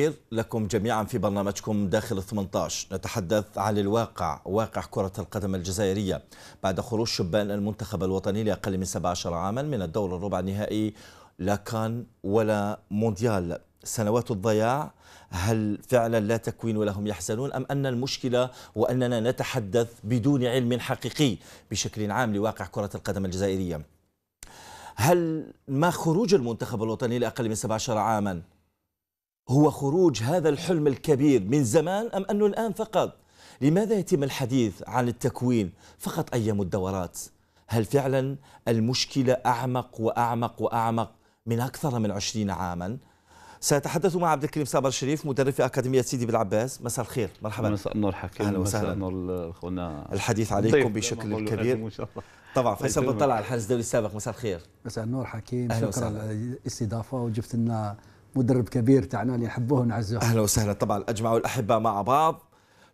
خير لكم جميعا في برنامجكم داخل ال 18 نتحدث عن الواقع واقع كرة القدم الجزائرية بعد خروج شبان المنتخب الوطني لأقل من 17 عاما من الدور الربع النهائي لا كان ولا مونديال سنوات الضياع هل فعلا لا تكوين ولهم يحزنون أم أن المشكلة وأننا نتحدث بدون علم حقيقي بشكل عام لواقع كرة القدم الجزائرية هل ما خروج المنتخب الوطني لأقل من 17 عاما هو خروج هذا الحلم الكبير من زمان أم أنه الآن فقط لماذا يتم الحديث عن التكوين فقط أيام الدورات هل فعلا المشكلة أعمق وأعمق وأعمق من أكثر من عشرين عاما سأتحدث مع عبد الكريم صابر شريف مدرب في أكاديمية سيدي بالعباس مساء الخير مرحبا مساء النور حكيم أهلا وسهلا النور الحديث طيب، عليكم بشكل كبير طبعا طيب، فيصل بن طلع الحارس الدولي السابق مساء الخير مساء النور حكيم شكرا على الاستضافة وجبت لنا مدرب كبير اللي يحبوه ونعزوه اهلا وسهلا طبعا اجمعوا الاحبه مع بعض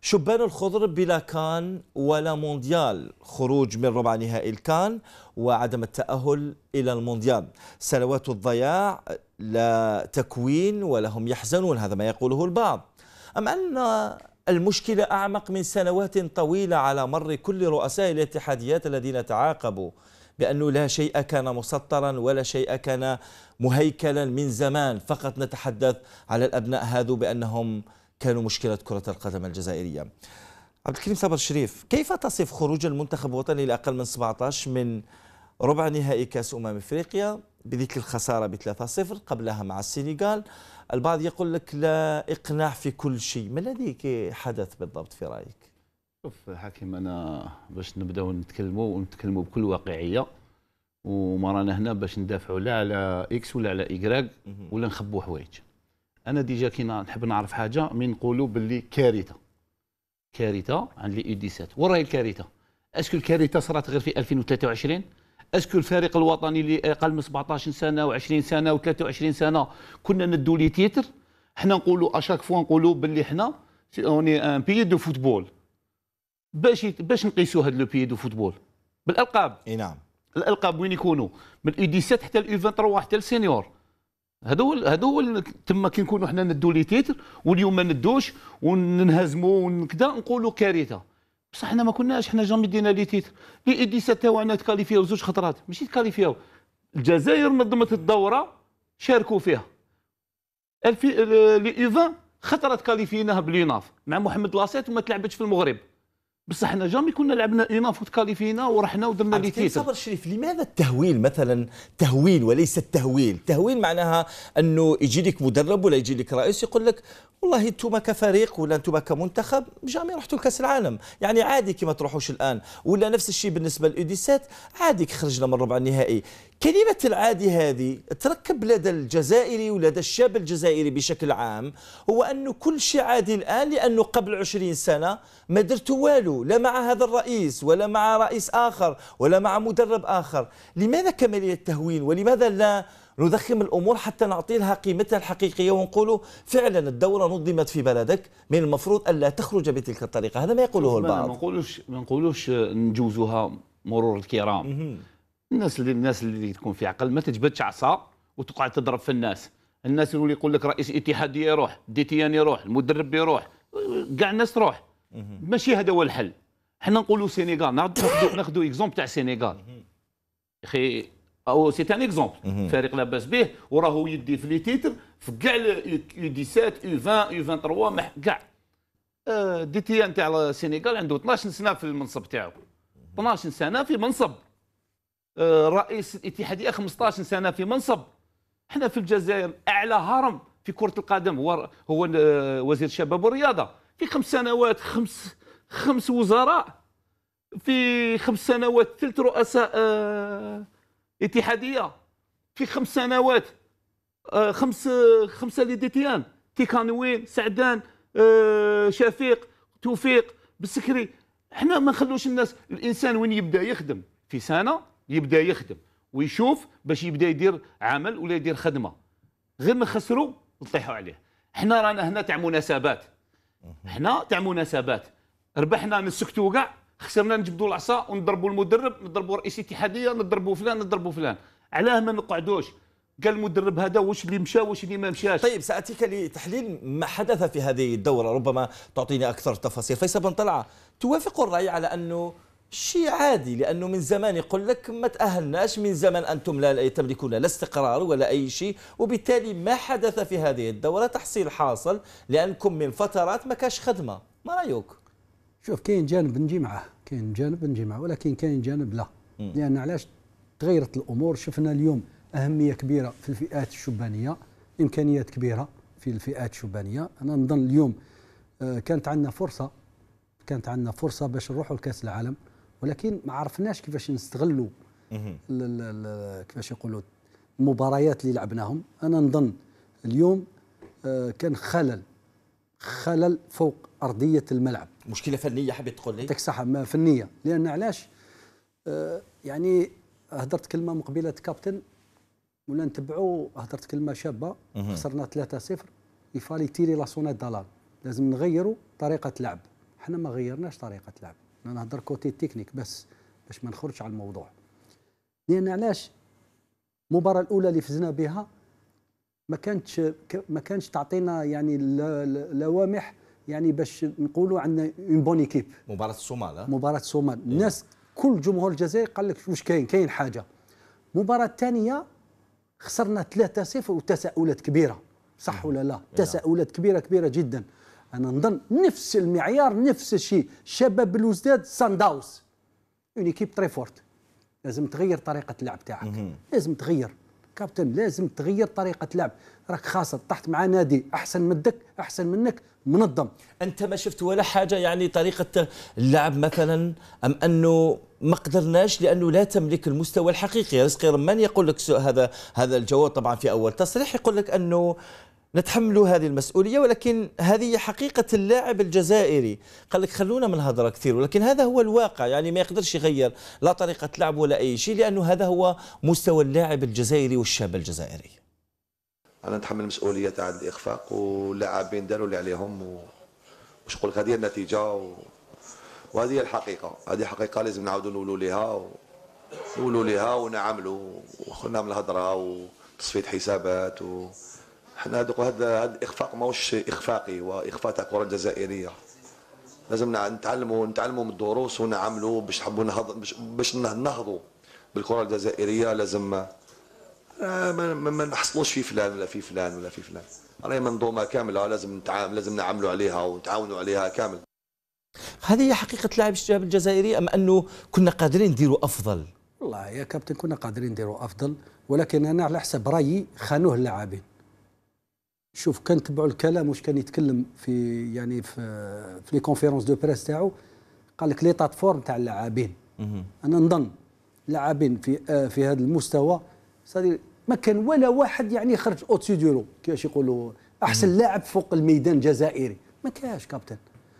شبان الخضر بلا كان ولا مونديال خروج من ربع نهائي الكان وعدم التأهل إلى المونديال سنوات الضياع لا تكوين ولهم يحزنون هذا ما يقوله البعض أم أن المشكلة أعمق من سنوات طويلة على مر كل رؤساء الاتحاديات الذين تعاقبوا بأنه لا شيء كان مسطرا ولا شيء كان مهيكلا من زمان فقط نتحدث على الأبناء هذو بأنهم كانوا مشكلة كرة القدم الجزائرية عبد الكريم صابر الشريف كيف تصف خروج المنتخب الوطني لأقل من 17 من ربع نهائي كأس أمم إفريقيا بذيك الخسارة ب 3-0 قبلها مع السنغال البعض يقول لك لا إقناع في كل شيء ما الذي حدث بالضبط في رأيك؟ شوف حكيم انا باش نبداو نتكلموا ونتكلموا بكل واقعيه وما رانا هنا باش ندافعوا لا على اكس ولا على ايكراك ولا نخبوا حوايج انا ديجا كي نحب نعرف حاجه من نقولوا باللي كارثه كارثه عند لي اي وين راهي الكارثه اسكو الكارثه صرات غير في 2023 اسكو الفريق الوطني اللي اقل من 17 سنه و20 سنه و23 سنه كنا ندوا لي تيتر حنا نقولوا اشاك فوا نقولوا باللي حنا اوني ان بيي دو فوتبول باش باش نقيسوا هذا لو بيي دو فوتبول بالالقاب اي نعم الالقاب وين يكونوا من الاي 17 حتى الاي 23 حتى السينيور هذا هو هذا هو تما كي نكونوا حنا ندوا لي تيتر واليوم ما ندوش وننهزموا ونكدا نقولوا كارثه بصح حنا ما كناش حنا جامي دينا لي تيتر لي اي 17 تاعنا تكاليفيو زوج خطرات ماشي تكاليفيو الجزائر نظمت الدوره شاركوا فيها الفي لي 20 خطره تكاليفيناها بليناف مع محمد لاسيت وما تلعبتش في المغرب بصح حنا جامي كنا لعبنا اينا فوت كاليفينا ورحنا ودرنا لي تيتر صبر الشريف لماذا التهويل مثلا تهويل وليس التهويل التهويل معناها انه يجي لك مدرب ولا يجي لك رئيس يقول لك والله انتم كفريق ولا انتم كمنتخب جامي رحتوا لكاس العالم يعني عادي كما تروحوش الان ولا نفس الشيء بالنسبه لاوديسات عادي خرجنا من ربع النهائي كلمة العادي هذه تركب لدى الجزائري ولدى الشاب الجزائري بشكل عام هو أن كل شيء عادي الآن لأنه قبل عشرين سنة ما درت والو لا مع هذا الرئيس ولا مع رئيس آخر ولا مع مدرب آخر لماذا كمالية التهوين ولماذا لا نضخم الامور حتى نعطي لها قيمتها الحقيقيه ونقولوا فعلا الدوره نظمت في بلدك من المفروض الا تخرج بتلك الطريقه هذا ما يقوله البعض ما نقولوش ما نقولوش نجوزوها مرور الكرام الناس اللي الناس اللي تكون في عقل ما تجبدش عصا وتقعد تضرب في الناس الناس اللي يقول لك رئيس اتحاديه يروح ديتيان يروح المدرب يروح كاع الناس تروح ماشي هذا هو الحل حنا نقولوا سينيغال ناخذوا ناخذوا اكزومبل تاع سينيغال اخي او سي ان اكزومبل فريق لاباس به وراهو يدي في لي تيتر في كاع يو 17 يو 20 يو 23 كاع ديتيان تاع السينيغال عنده 12 سنه في المنصب تاعو 12 سنه في منصب آه، رئيس الاتحاديه 15 سنه في منصب احنا في الجزائر اعلى هرم في كره القدم هو هو آه، وزير الشباب والرياضه في خمس سنوات خمس خمس وزراء في خمس سنوات ثلث رؤساء آه، اتحاديه في خمس سنوات خمس خمسه ليديتيان تيكانوين سعدان شفيق توفيق بسكري احنا ما نخلوش الناس الانسان وين يبدا يخدم في سنه يبدا يخدم ويشوف باش يبدا يدير عمل ولا يدير خدمه غير نخسروا نطيحوا عليه حنا رانا هنا تاع مناسبات حنا تاع مناسبات ربحنا نسكتوا كاع خسرنا نجبدوا العصا ونضربوا المدرب نضربوا رئيس الاتحاديه نضربوا فلان نضربوا فلان علاه ما نقعدوش قال المدرب هذا واش اللي مشى واش اللي ما مشاش طيب ساتيك لتحليل ما حدث في هذه الدوره ربما تعطيني اكثر تفاصيل فيصل بن طلعه توافق الراي على انه شيء عادي لانه من زمان يقول لك ما تاهلناش من زمان انتم لا تملكون لا استقرار ولا اي شيء وبالتالي ما حدث في هذه الدوره تحصيل حاصل لانكم من فترات ما كاش خدمه ما رايك شوف كاين جانب نجي معاه كاين جانب نجي معاه ولكن كاين جانب لا م. لان علاش تغيرت الامور شفنا اليوم اهميه كبيره في الفئات الشبانيه امكانيات كبيره في الفئات الشبانيه انا نظن اليوم آه، كانت عندنا فرصه كانت عندنا فرصه باش نروحوا لكاس العالم ولكن ما عرفناش كيفاش نستغلوا كيفاش يقولوا المباريات اللي لعبناهم انا نظن اليوم آه، كان خلل خلل فوق ارضيه الملعب مشكله فنيه حبيت تقول لي صح فنيه لان علاش آه، يعني هدرت كلمه مقبله كابتن ولا نتبعوا هدرت كلمه شابه خسرنا 3-0 يفالي تيري لا سونيت دالال لازم نغيروا طريقه لعب احنا ما غيرناش طريقه لعب انا كوتي تكنيك بس باش ما نخرجش على الموضوع لان علاش المباراه الاولى اللي فزنا بها ما كانتش ما كانتش تعطينا يعني لوامح يعني باش نقولوا عندنا اون بون ايكيب مباراه الصومال مباراه الصومال إيه. الناس كل جمهور الجزائر قال لك واش كاين كاين حاجه المباراه الثانيه خسرنا 3-0 وتساؤلات كبيره صح إيه. ولا لا إيه. تساؤلات كبيره كبيره جدا انا نظن نفس المعيار نفس الشيء شباب الوزداد سان داوس اون ايكيب تري فورت لازم تغير طريقه اللعب تاعك لازم تغير كابتن لازم تغير طريقه لعب راك خاسر طحت مع نادي احسن منك احسن منك منظم انت ما شفت ولا حاجه يعني طريقه اللعب مثلا ام انه ما قدرناش لانه لا تملك المستوى الحقيقي رزقي رمان يقول لك هذا هذا الجواب طبعا في اول تصريح يقول لك انه نتحمل هذه المسؤولية ولكن هذه حقيقة اللاعب الجزائري قال لك خلونا من الهضرة كثير ولكن هذا هو الواقع يعني ما يقدرش يغير لا طريقة لعب ولا أي شيء لأنه هذا هو مستوى اللاعب الجزائري والشاب الجزائري أنا نتحمل المسؤولية تاع الإخفاق واللاعبين داروا اللي عليهم وش نقول لك هذه النتيجة و... وهذه الحقيقة هذه حقيقة لازم نعاودوا نولوا لها و... نولوا لها ونعملوا وخلنا من الهضرة وتصفية حسابات و... حنا هذا هذا الاخفاق ماهوش اخفاقي واخفاء تاع الكره الجزائريه لازم نتعلموا نتعلموا من الدروس ونعملوا باش نحبوا نهض باش نهضوا بالكره الجزائريه لازم ما, ما نحصلوش في فلان ولا في فلان ولا في فلان راهي منظومه كامله لازم نتعامل لازم نعملوا عليها ونتعاونوا عليها كامل هذه هي حقيقه لاعب الشباب الجزائري ام انه كنا قادرين نديروا افضل والله يا كابتن كنا قادرين نديروا افضل ولكن انا على حسب رايي خانوه اللاعبين شوف كان تبعوا الكلام واش كان يتكلم في يعني في في لي كونفيرونس دو بريس تاعو قال لك لي بلاتفورم تاع اللاعبين انا نظن لاعبين في آه في هذا المستوى ما كان ولا واحد يعني خرج اوتسي ديرو كيفاش يقولوا احسن لاعب فوق الميدان الجزائري ما كاش كابتن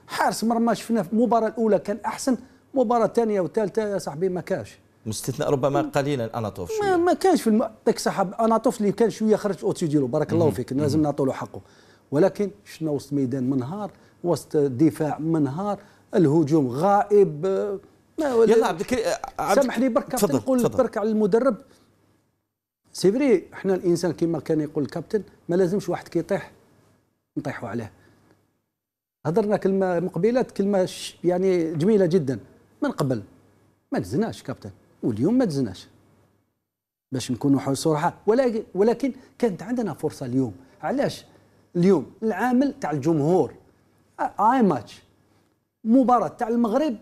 حارس مرمى شفناه في المباراه الاولى كان احسن مباراه ثانيه وثالثه يا صاحبي ما كاش مستثنى ربما قليلا اناطوف شويه ما, كانش في الم... ذاك صاحب اناطوف اللي كان شويه خرج اوتي ديالو بارك الله فيك لازم نعطوا له حقه ولكن شفنا وسط ميدان منهار وسط دفاع منهار الهجوم غائب يلا عبد الكريم آه، سامح لي برك نقول برك على المدرب سي فري حنا الانسان كما كان يقول الكابتن ما لازمش واحد كيطيح نطيحوا عليه هضرنا كلمه مقبلات كلمه يعني جميله جدا من قبل ما نزناش كابتن واليوم ما دزناش باش نكونوا صراحه ولكن ولكن كانت عندنا فرصه اليوم علاش اليوم العامل تاع الجمهور اي ماتش مباراه تاع المغرب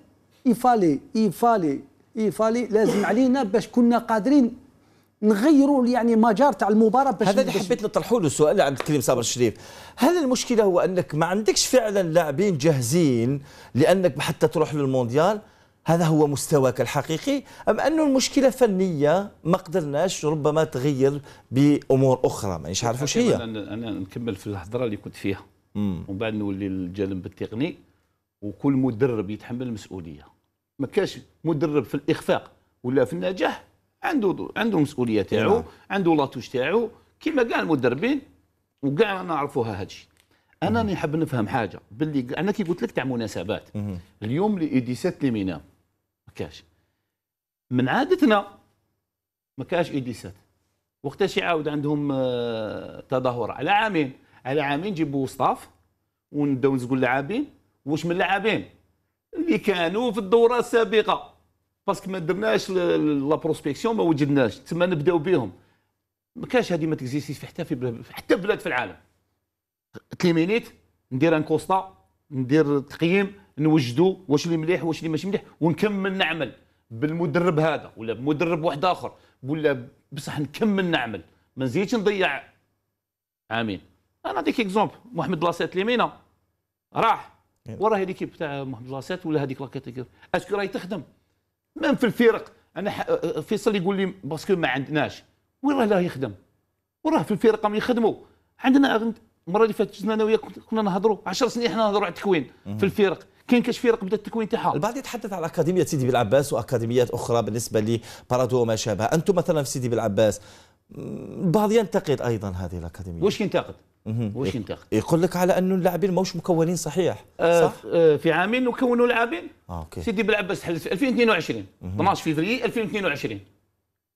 ايفالي ايفالي ايفالي لازم علينا باش كنا قادرين نغيروا يعني مجار تاع المباراه باش هذا اللي حبيت نطرحوا له سؤال عند الكريم صابر الشريف هل المشكله هو انك ما عندكش فعلا لاعبين جاهزين لانك حتى تروح للمونديال هذا هو مستواك الحقيقي أم أنه المشكلة فنية ما قدرناش ربما تغير بأمور أخرى ما واش هي أنا, أنا نكمل في الهضرة اللي كنت فيها ومن بعد نولي للجانب التقني وكل مدرب يتحمل المسؤولية ما كاش مدرب في الإخفاق ولا في النجاح عنده عنده مسؤولية تاعو نعم. عنده لاطوش تاعو كما كاع المدربين وكاع رانا نعرفوها هادشي انا راني نحب نفهم حاجه باللي انا كي قلت لك تاع مناسبات اليوم لي ليمينا كاش من عادتنا ما كاش ايديسات وقتاش يعاود عندهم آه، تظاهر على عامين على عامين جيبوا ستاف ونبداو نزقوا اللاعبين واش من اللاعبين اللي كانوا في الدوره السابقه باسكو ما درناش لا بروسبيكسيون ما وجدناش تما نبداو بهم ما كاش هذه ما تكزيستيش حتى في حتى بلاد في العالم تليمينيت ندير ان كوستا ندير تقييم نوجدوا واش اللي مليح واش اللي ماشي مليح ونكمل نعمل بالمدرب هذا ولا بمدرب واحد اخر ولا بصح نكمل نعمل ما نزيدش نضيع عامين انا نعطيك اكزومبل محمد لاسيت ليمينا راح إيه. وراه ليكيب تاع محمد لاسيت ولا هذيك لاكيتيكير اسكو راهي تخدم مام في الفرق انا أه، فيصل يقول لي باسكو ما عندناش وين راه لا يخدم وراه في الفرق راهم يخدموا عندنا المره اللي فاتت انا وياك كنا نهضروا 10 سنين احنا نهضروا على التكوين في الفرق كاين كتشفي رقبه التكوين تاعها البعض يتحدث على اكاديميه سيدي بالعباس واكاديميات اخرى بالنسبه لبارادو وما شابه انتم مثلا في سيدي بالعباس البعض ينتقد ايضا هذه الاكاديميه واش ينتقد واش ينتقد يقول لك على انه اللاعبين ماهوش مكونين صحيح آه، صح آه في عامين نكونوا لاعبين آه، أوكي. سيدي بالعباس حل في 2022 12 فيفري 2022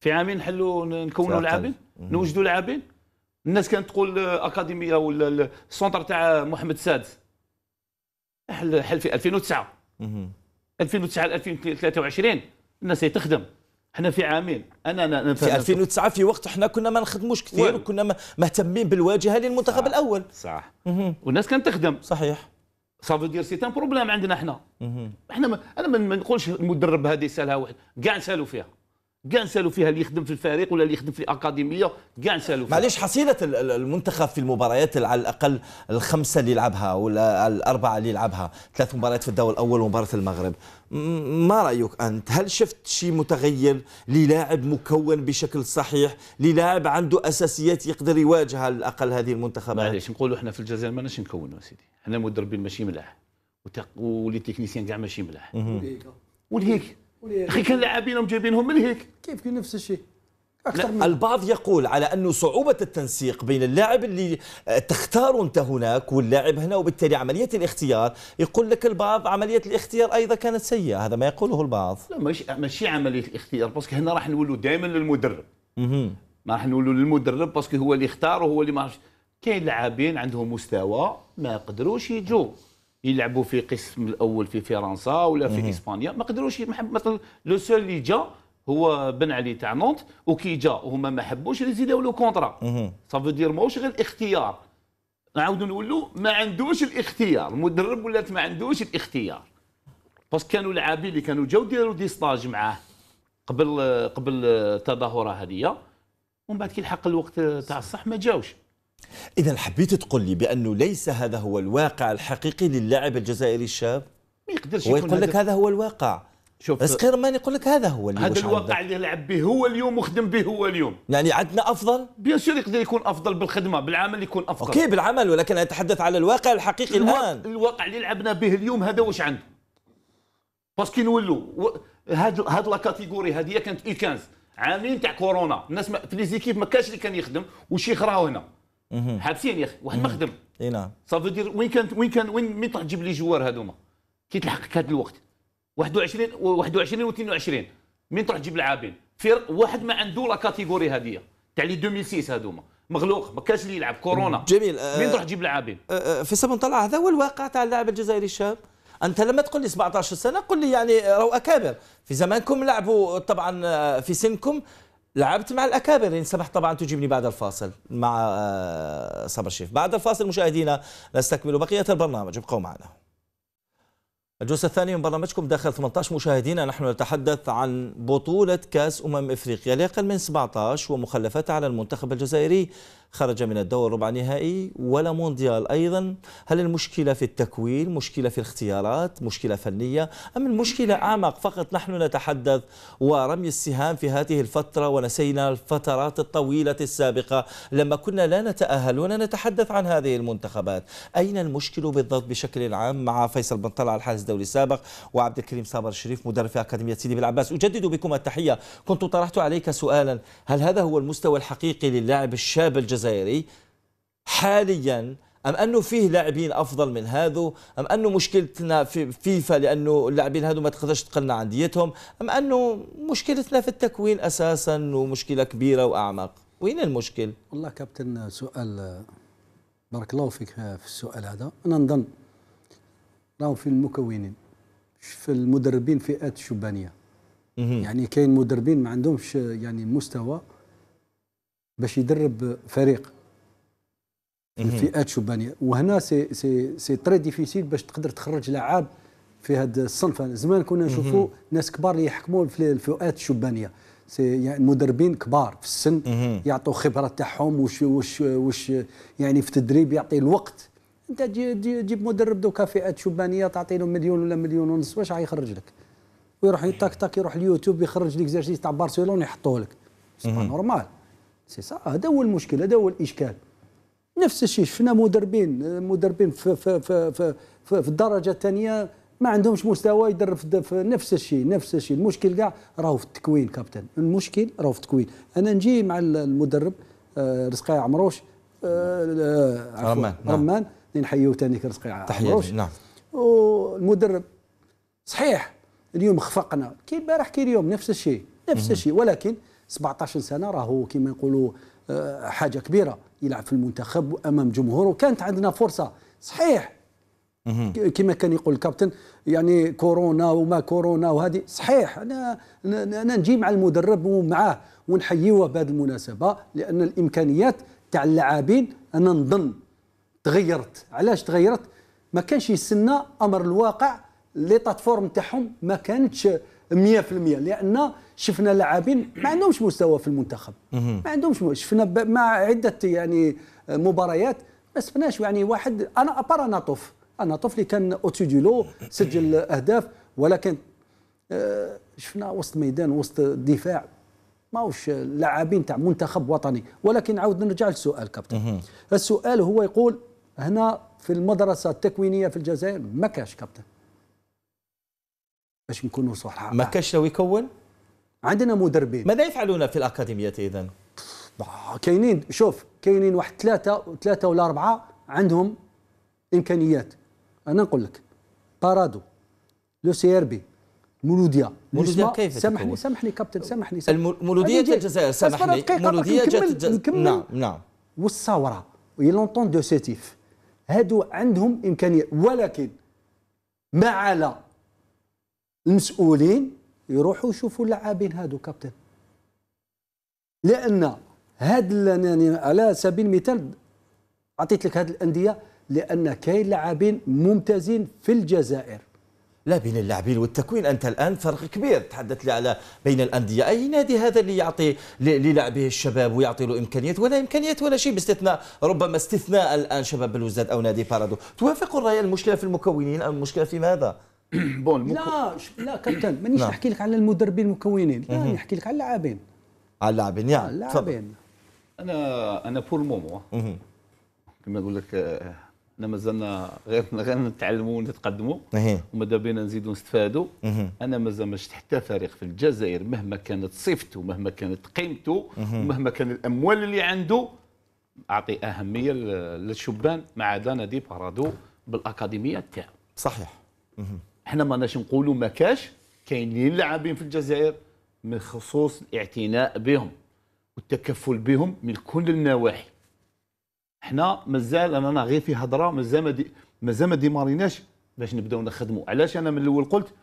في عامين نحلوا نكونوا لاعبين نوجدوا لاعبين الناس كانت تقول آه، اكاديميه ولا السونتر تاع محمد السادس حل في 2009 2009 ل 2023 الناس تخدم احنا في عامين انا, أنا في 2009 في وقت احنا كنا ما نخدموش كثير وكنا مهتمين بالواجهه للمنتخب صح الاول صح والناس كانت تخدم صحيح صافي دير سي بروبليم عندنا احنا احنا ما انا ما نقولش المدرب هذه سالها واحد كاع سالوا فيها كاع نسالوا فيها اللي يخدم في الفريق ولا اللي يخدم في الاكاديميه كاع نسالوا فيها معليش حصيله المنتخب في المباريات على الاقل الخمسه اللي يلعبها ولا الاربعه اللي يلعبها ثلاث مباريات في الدور الاول ومباراه المغرب ما رايك انت هل شفت شيء متغير للاعب مكون بشكل صحيح للاعب عنده اساسيات يقدر يواجه على الاقل هذه المنتخبات معليش نقولوا احنا في الجزائر ناش نكونوا سيدي احنا مدربين ماشي ملاح ولي تكنيسيان كاع ماشي ملاح والهيك اخي كان لاعبينهم جايبينهم من هيك كيف نفس الشيء أكثر من البعض يقول على أنه صعوبة التنسيق بين اللاعب اللي آه، تختار أنت هناك واللاعب هنا وبالتالي عملية الاختيار يقول لك البعض عملية الاختيار أيضا كانت سيئة هذا ما يقوله البعض لا مش ماشي عملية الاختيار باسكو هنا راح نولوا دائما للمدرب اها ما راح نولوا للمدرب باسكو هو اللي اختار وهو اللي ما كاين لاعبين عندهم مستوى ما يقدروش يجوا يلعبوا في قسم الاول في فرنسا ولا في مم. اسبانيا ما قدروش مثلا لو سول اللي جا هو بن علي تاع نونت وكي جا وهما ما حبوش يزيدوا لو كونترا صافو دير ماهوش غير الاختيار نعاودوا نولوا ما عندوش الاختيار المدرب ولات ما عندوش الاختيار باسكو كانوا لاعبين اللي كانوا جاو داروا دي ستاج معاه قبل قبل التظاهره هذه ومن بعد كي لحق الوقت تاع الصح ما جاوش إذا حبيت تقول لي بأنه ليس هذا هو الواقع الحقيقي للاعب الجزائري الشاب ما يقدرش يقول لك هذا هو الواقع شوف بس ماني يقول لك هذا هو اللي هذا الواقع اللي يلعب به هو اليوم وخدم به هو اليوم يعني عندنا افضل بيان سور يقدر يكون افضل بالخدمه بالعمل يكون افضل اوكي بالعمل ولكن اتحدث على الواقع الحقيقي الواقع الان الواقع اللي لعبنا به اليوم هذا واش عنده باسكو نولوا هاد هاد لا كاتيجوري هذه كانت اي 15 عامين تاع كورونا الناس ما في ليزيكيب ما كانش اللي كان يخدم والشيخ راهو هنا حابسين يا اخي يعني واحد ما خدم اي نعم صافي دير وين كانت وين كان وين مين تروح تجيب لي جوار هذوما كي تلحقك هذا الوقت 21 21 و 22 مين تروح تجيب لاعبين في واحد ما عنده لا كاتيجوري هذه تاع لي 2006 هذوما مغلوق ما كانش اللي يلعب كورونا جميل أه، مين تروح تجيب لاعبين أه، أه، في فيصل طلع هذا هو الواقع تاع اللاعب الجزائري الشاب انت لما تقول لي 17 سنه قل لي يعني راهو اكابر في زمانكم لعبوا طبعا في سنكم لعبت مع الاكابر ان يعني سمحت طبعا تجيبني بعد الفاصل مع صبر آه، شيف بعد الفاصل مشاهدينا نستكمل بقيه البرنامج ابقوا معنا الجزء الثاني من برنامجكم داخل 18 مشاهدينا نحن نتحدث عن بطولة كأس أمم إفريقيا لأقل من 17 ومخلفاتها على المنتخب الجزائري خرج من الدور ربع نهائي ولا مونديال أيضا هل المشكلة في التكوين مشكلة في الاختيارات مشكلة فنية أم المشكلة أعمق فقط نحن نتحدث ورمي السهام في هذه الفترة ونسينا الفترات الطويلة السابقة لما كنا لا نتأهل ولا نتحدث عن هذه المنتخبات أين المشكل بالضبط بشكل عام مع فيصل بن طلع الحارس الدولي السابق وعبد الكريم صابر الشريف مدرب في أكاديمية سيدي بالعباس أجدد بكم التحية كنت طرحت عليك سؤالا هل هذا هو المستوى الحقيقي للاعب الشاب الجزائري الجزائري حاليا أم أنه فيه لاعبين أفضل من هذو أم أنه مشكلتنا في فيفا لأنه اللاعبين هذو ما تقدرش تقلنا عنديتهم أم أنه مشكلتنا في التكوين أساسا ومشكلة كبيرة وأعمق وين المشكل؟ والله كابتن سؤال بارك الله فيك في السؤال هذا أنا نظن راهو في المكونين في المدربين فئات الشبانيه يعني كاين مدربين ما عندهمش يعني مستوى باش يدرب فريق الفئات الشبانيه وهنا سي سي سي تري ديفيسيل باش تقدر تخرج لعاب في هذا الصنف زمان كنا نشوفوا ناس كبار اللي يحكموا في الفئات الشبانيه سي يعني مدربين كبار في السن يعطوا خبره تاعهم وش وش وش يعني في التدريب يعطي الوقت انت تجيب مدرب دوكا فئات شبانيه تعطي له مليون ولا مليون ونص واش يخرج لك ويروح تاك تاك يروح اليوتيوب يخرج ليكزارسيس تاع برشلونه يحطوه لك سي با نورمال سي هذا هو المشكل هذا هو الاشكال نفس الشيء شفنا مدربين مدربين في في في في, في, في الدرجه الثانيه ما عندهمش مستوى يدرب في نفس الشيء نفس الشيء المشكل كاع راهو في التكوين كابتن المشكل راهو في التكوين انا نجي مع المدرب آه، رزقي عمروش آه، آه، رمان نعم. رمان اللي نحييو ثاني رزقي عمروش نعم والمدرب صحيح اليوم خفقنا كي البارح كي اليوم نفس الشيء نفس الشيء ولكن 17 سنه راهو كما يقولوا آه، حاجه كبيره يلعب في المنتخب امام جمهور وكانت عندنا فرصه صحيح كما كان يقول الكابتن يعني كورونا وما كورونا وهذه صحيح انا انا نجي مع المدرب ومعاه ونحييوه بهذه المناسبه لان الامكانيات تاع اللاعبين انا نظن تغيرت علاش تغيرت ما كانش يستنى امر الواقع لي بلاتفورم تاعهم ما كانتش 100% لان شفنا لاعبين ما عندهمش مستوى في المنتخب ما عندهمش شفنا مع عده يعني آه، مباريات ما شفناش يعني واحد انا طوف انا طوف اللي كان اوتيديلو سجل اهداف ولكن آه، شفنا وسط ميدان وسط الدفاع ماهوش لاعبين تاع منتخب وطني ولكن عاود نرجع للسؤال كابتن السؤال هو يقول هنا في المدرسه التكوينيه في الجزائر ما كاش كابتن باش نكونوا صحاح ما كاش لو يكون عندنا مدربين ماذا يفعلون في الاكاديميات اذا كاينين شوف كاينين واحد ثلاثه ثلاثه ولا اربعه عندهم امكانيات انا نقول لك بارادو لو سي ار بي مولوديا مولوديا كيف سامحني سامحني كابتن سامحني مولوديه الجزائر سامحني مولوديه نكمل نعم نعم والثوره لونتون دو سيتيف هادو عندهم امكانيه ولكن ما على المسؤولين يروحوا يشوفوا اللاعبين هادو كابتن لان هاد يعني على سبيل المثال عطيت لك هاد الانديه لان كاين لاعبين ممتازين في الجزائر لا بين اللاعبين والتكوين انت الان فرق كبير تحدث لي على بين الانديه اي نادي هذا اللي يعطي للاعبيه الشباب ويعطي له امكانيات ولا امكانيات ولا شيء باستثناء ربما استثناء الان شباب بلوزداد او نادي بارادو توافق الراي المشكله في المكونين ام المشكله في ماذا بون لا لا كابتن مانيش نحكي لك على المدربين المكونين لا نحكي لك على اللاعبين على اللاعبين يعني اللاعبين انا انا بور مومون كما نقول لك احنا مازلنا غير غير نتعلموا ونتقدموا وماذا بينا نزيدوا نستفادوا انا مازال ما شفت حتى فريق في الجزائر مهما كانت صفته مهما كانت قيمته ومهما كان الاموال اللي عنده اعطي اهميه للشبان ما عدا نادي بارادو بالاكاديميه تاعو صحيح حنا ما ناش نقولوا ما كاش كاينين لاعبين في الجزائر من خصوص الاعتناء بهم والتكفل بهم من كل النواحي حنا مازال انا غير في هضره مازال ما مازال ما ديماريناش باش نبداو نخدموا علاش انا من الاول قلت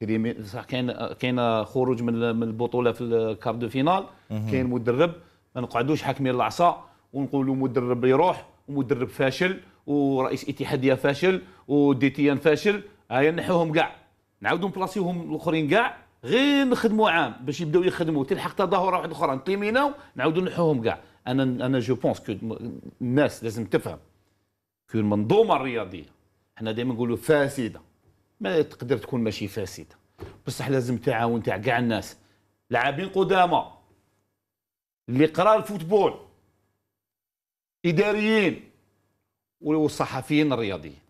كريمي صح كاين كاين خروج من من البطوله في الكارد دو فينال كاين مدرب ما نقعدوش حاكمين العصا ونقولوا مدرب يروح ومدرب فاشل ورئيس اتحاديه فاشل وديتيان فاشل هاي آه، نحوهم كاع نعاودو نبلاصيوهم الاخرين كاع غير نخدموا عام باش يبداو يخدموا تلحق تظاهره واحده اخرى نطيميناو نعاودو نحوهم كاع انا انا جو بونس كو الناس لازم تفهم كو المنظومه الرياضيه حنا دائما نقولوا فاسده ما تقدر تكون ماشي فاسده بصح لازم تعاون تاع كاع الناس لاعبين قدامى اللي قرا الفوتبول اداريين والصحفيين الرياضيين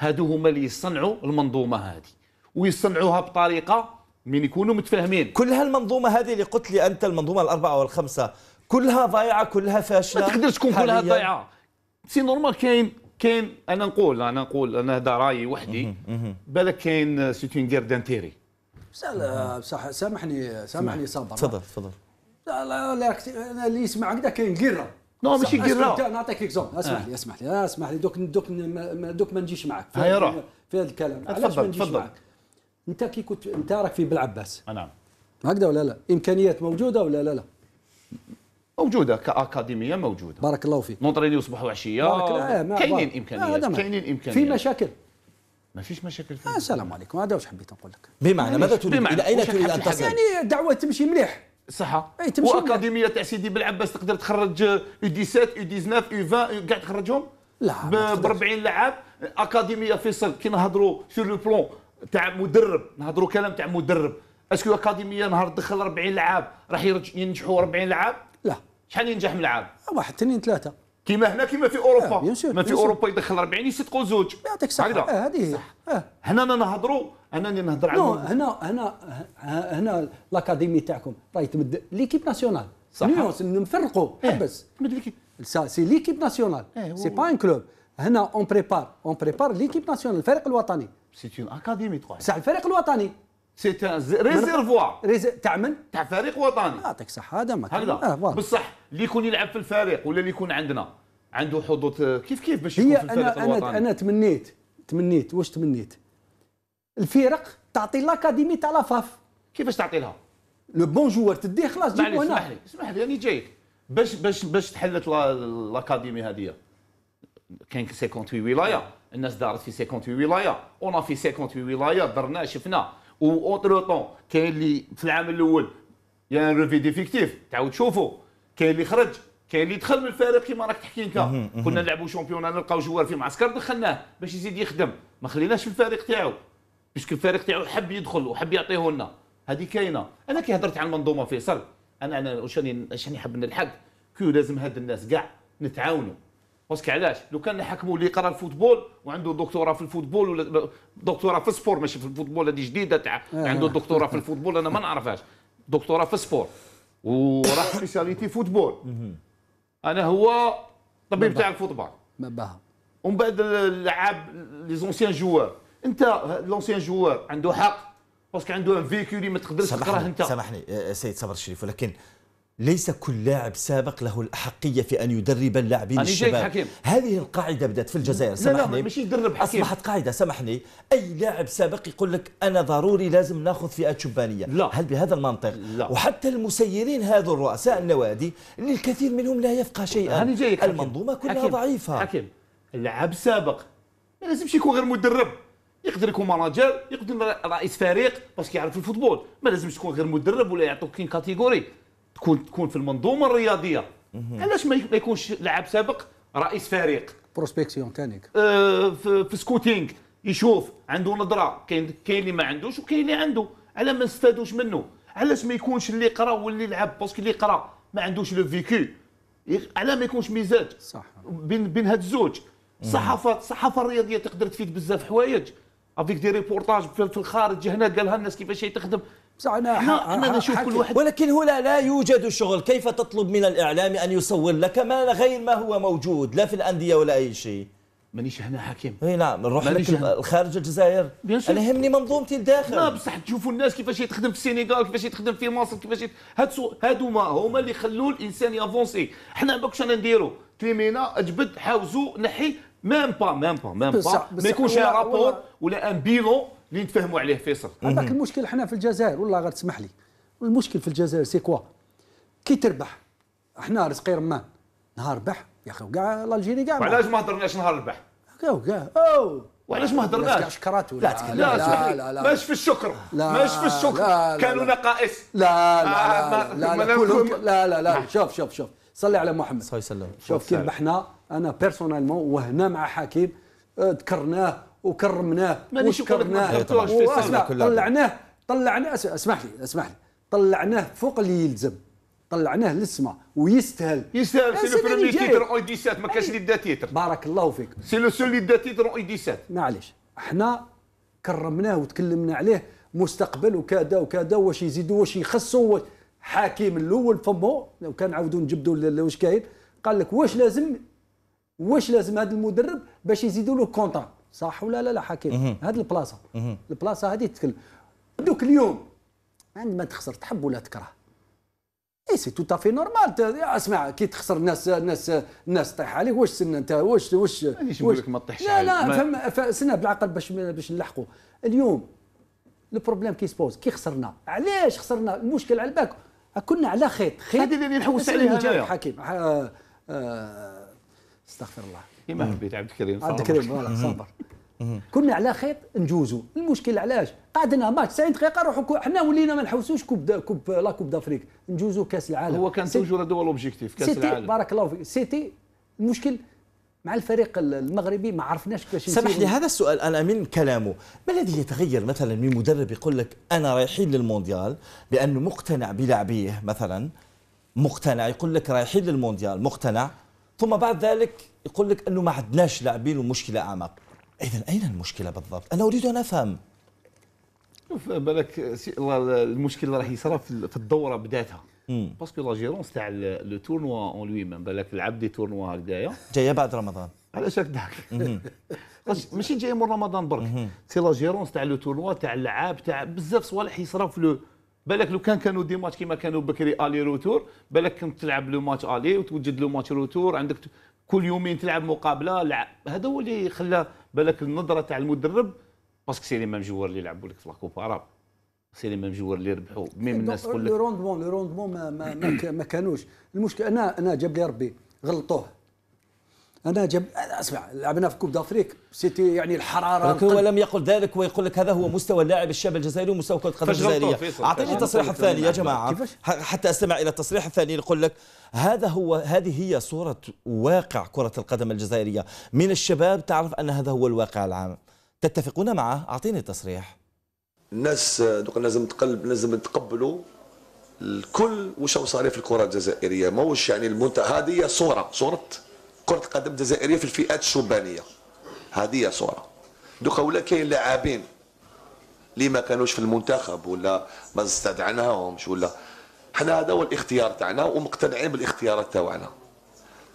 هادو هما اللي يصنعوا المنظومه هذه ويصنعوها بطريقه من يكونوا متفاهمين كل هالمنظومه هذه اللي قلت لي انت المنظومه الاربعه والخمسه كلها ضايعه كلها فاشله ما تقدرش تكون كلها ضايعه سي نورمال كاين كاين انا نقول انا نقول انا هذا رايي وحدي بالك كاين سيتون غير دانتيري بصح سامحني سامحني صبر تفضل تفضل لا لا لا اللي يسمع هكذا كاين قره نو ماشي راه نعطيك اكزومبل آه. اسمح لي اسمح لي اسمح لي دوك دوك دوك ما نجيش معاك في هذا الكلام علاش ما نجيش معاك انت كي كنت انت راك في بلعباس آه، نعم هكذا ولا لا امكانيات موجوده ولا لا لا موجوده كاكاديميه موجوده بارك الله فيك نونطرينيو صباح وعشيه آه، كاينين امكانيات كاينين امكانيات في مشاكل ما فيش مشاكل في السلام عليكم هذا واش حبيت نقول لك بمعنى ماذا تريد الى اين تريد ان تصل يعني الدعوه تمشي مليح صحه اي تمشي واكاديميه تاع سيدي بلعباس تقدر تخرج يو 17 يو 19 يو 20 كاع تخرجهم لا ب 40 لاعب اكاديميه فيصل كي نهضروا سور لو بلون تاع مدرب نهضروا كلام تاع مدرب اسكو اكاديميه نهار دخل 40 لاعب راح ينجحوا 40 لاعب لا شحال ينجح من لاعب واحد اثنين ثلاثه كيما هنا كيما في اوروبا آه، ما في اوروبا يدخل 40 يصدقوا زوج يعطيك صحه آه، هذه هي آه. هنا نهضروا انا اللي نهضر على هنا هنا هنا الاكاديمي تاعكم راهي طيب، تمد ليكيب ناسيونال صح نيونس نفرقوا إيه، حبس سي ليكيب ناسيونال إيه، سي با ان كلوب هنا اون بريبار اون بريبار ليكيب ناسيونال الفريق الوطني سي اون اكاديمي تقول بصح الفريق الوطني سي ريزيرفوار ريز... تاع من؟ تاع فريق وطني يعطيك صح هذا ما هكذا آه، بصح اللي يكون يلعب في الفريق ولا اللي يكون عندنا عنده حظوظ كيف كيف باش يكون في الفريق انا الوطني انا انا تمنيت تمنيت واش تمنيت الفرق تعطي لاكاديمي تاع لافاف كيفاش تعطي لها لو بون جوار تديه خلاص جيبو هنا اسمح لي اسمح لي راني جايك باش باش باش تحلت لاكاديمي هذه كاين 58 ولايه الناس دارت في 58 ولايه اون في 58 ولايه درنا شفنا و اونتر طون كاين اللي في العام الاول يا يعني ريفي ديفيكتيف تعاود تشوفوا كاين اللي خرج كاين اللي دخل من الفريق كيما راك تحكي انت كنا نلعبوا شامبيون نلقاو جوار في معسكر دخلناه باش يزيد يخدم ما خليناش في الفريق تاعو باش الفريق تاعو حب يدخل وحب يعطيه لنا هذه كاينه انا كي هضرت على المنظومه فيصل انا انا واش راني اش راني حاب نلحق كو لازم هاد الناس كاع نتعاونوا باسكو علاش لو كان نحكموا اللي يقرا الفوتبول وعنده دكتوراه في الفوتبول ولا دكتوراه في السبور ماشي في الفوتبول هذه جديده تاع آه. عنده دكتوراه في الفوتبول انا ما نعرفهاش دكتوراه في السبور وراح سبيشاليتي فوتبول انا هو طبيب تاع الفوتبول ومن بعد اللعاب لي زونسيان جوار انت لونسيان جوار عنده حق باسكو عنده ان فيكو اللي ما تقدرش تكره انت سامحني آه، آه، سيد صبر الشريف ولكن ليس كل لاعب سابق له الأحقية في أن يدرب اللاعبين الشباب حكيم. هذه القاعدة بدأت في الجزائر سامحني لا لا ماشي يدرب حكيم أصبحت قاعدة سامحني أي لاعب سابق يقول لك أنا ضروري لازم ناخذ فئات شبانية لا. هل بهذا المنطق لا. وحتى المسيرين هذو الرؤساء النوادي اللي الكثير منهم لا يفقه شيئا المنظومة كلها حكيم. ضعيفة حكيم اللاعب سابق ما لازمش يكون غير مدرب يقدر يكون مانجر يقدر رئيس فريق باش كيعرف الفوتبول ما لازمش تكون غير مدرب ولا يعطوك كين كاتيجوري تكون تكون في المنظومه الرياضيه علاش ما يكونش لاعب سابق رئيس فريق بروسبكسيون ثاني آه في, في سكوتينغ يشوف عنده نظره كاين كاين اللي ما عندوش وكاين اللي عنده على ما نستفادوش منه علاش ما يكونش اللي قرا واللي لعب باسكو اللي قرا ما عندوش لو فيكو على ما يكونش مزاج صح بين بين هاد الزوج الصحافه الصحافه الرياضيه تقدر تفيد بزاف حوايج افيك دي ريبورتاج في الخارج هنا قالها الناس كيفاش هي تخدم بصح انا انا نشوف كل واحد ولكن هنا لا يوجد شغل كيف تطلب من الاعلام ان يصور لك ما غير ما هو موجود لا في الانديه ولا اي شيء مانيش هنا حاكم اي نعم نروح لك الخارج الجزائر انا يهمني منظومتي الداخل لا بصح تشوفوا الناس كيفاش يتخدم في السنغال كيفاش يتخدم في مصر كيفاش يت... هادو هادو ما هما اللي خلوا الانسان يافونسي حنا باكش انا نديرو تيمينا اجبد حاوزو نحي ميم با ميم با ميم با ما يكونش رابور ولا ان بيلون اللي نتفاهموا عليه فيصل هذاك المشكل حنا في الجزائر والله غير تسمح لي المشكل في الجزائر سي كوا كي تربح احنا رزقي رمان نهار ربح يا اخي كاع الجيري كاع وعلاش ما هضرناش نهار ربح كاع او وعلاش ما هضرناش؟ لا لا لا لا, لا ماش في الشكر لا ماش في الشكر كانوا نقائص لا لا آه، لا لا لا لا نعم. شوف شوف شوف صلي على محمد صلى الله عليه وسلم شوف كيف احنا انا بيرسونالمون وهنا مع حكيم اه، ذكرناه وكرمناه وشكرناه إيه، طلعناه طلعناه اسمح لي اسمح لي طلعناه فوق اللي يلزم طلعناه للسما ويستاهل يستاهل سي لو برومي تيتر اون 17 ما كانش اللي دا تيتر بارك الله فيك سي لو سول اللي دا تيتر اون 17 معليش احنا كرمناه وتكلمنا عليه مستقبل وكذا وكذا واش يزيدوا واش يخصوا حكيم الاول فمو لو كان عاودوا نجبدوا واش كاين قال لك واش لازم واش لازم هذا المدرب باش يزيدوا له كونطرا صح ولا لا لا حكيم هذه البلاصه البلاصه هذه تتكلم دوك اليوم عند ما تخسر تحب ولا تكره اي سي تو في نورمال اسمع كي تخسر الناس الناس الناس طيح عليك واش سنه انت واش واش واش ما تطيحش لا لا فهم سنه بالعقل باش باش نلحقوا اليوم البروبليم كي سبوز كي خسرنا علاش خسرنا المشكل على بالك كنا على خيط خيط هذا اللي نحوس عليه جاب حكيم آه، آه، استغفر الله كيما إيه، حبيت عبد الكريم عبد الكريم فوالا صابر كنا على خيط نجوزوا المشكل علاش قعدنا ماتش 90 دقيقه روحوا حنا ولينا ما نحوسوش كوب دا كوب لا كوب دافريك نجوزوا كاس العالم هو كان توجور هذا هو لوبجيكتيف كاس العالم بارك الله فيك سيتي المشكل مع الفريق المغربي ما عرفناش كيفاش سمح لي هذا السؤال انا من كلامه ما الذي يتغير مثلا من مدرب يقول لك انا رايحين للمونديال لانه مقتنع بلاعبيه مثلا مقتنع يقول لك رايحين للمونديال مقتنع ثم بعد ذلك يقول لك انه ما عدناش لاعبين ومشكله اعمق اذا اين المشكله بالضبط انا اريد ان افهم شوف بالك المشكله راح صارت في الدوره بداتها باسكو لا جيرونس تاع لو تورنوا اون لوي ميم بالك لعب دي تورنوا هكذايا جايه بعد رمضان على شك داك ماشي جايه من رمضان برك سي لا جيرونس تاع لو تورنوا تاع اللعاب تاع بزاف صوالح يصراو في لو بالك لو كان كانوا دي ماتش كيما كانوا بكري الي روتور بالك كنت تلعب لو ماتش الي وتوجد لو ماتش روتور عندك كل يومين تلعب مقابله لعب هذا هو اللي خلى بالك النظره تاع المدرب باسكو سي لي ميم جوار اللي لعبوا لك في لاكوب عرب سيري جوار اللي ربحوا ميم الناس تقول لك لو روندمون لو روندمون ما ما, ما, ما كانوش المشكل انا انا جاب لي ربي غلطوه انا جاب اسمع لعبنا في كوب دافريك سيتي يعني الحراره لكن هو لم يقل ذلك ويقول لك هذا هو مستوى اللاعب الشاب الجزائري ومستوى كره القدم الجزائريه اعطيني التصريح الثاني يا جماعه حتى استمع الى التصريح الثاني يقول لك هذا هو هذه هي صوره واقع كره القدم الجزائريه من الشباب تعرف ان هذا هو الواقع العام تتفقون معه اعطيني التصريح الناس دوك لازم تقلب لازم تقبلوا الكل واش صار في الكره الجزائريه ماهوش يعني المنت هذه صوره صوره كره قدم الجزائريه في الفئات الشبانيه هذه صوره دوك ولا كاين لاعبين اللي ما كانوش في المنتخب ولا ما استدعناهمش ولا حنا هذا هو الاختيار تاعنا ومقتنعين بالاختيارات تاعنا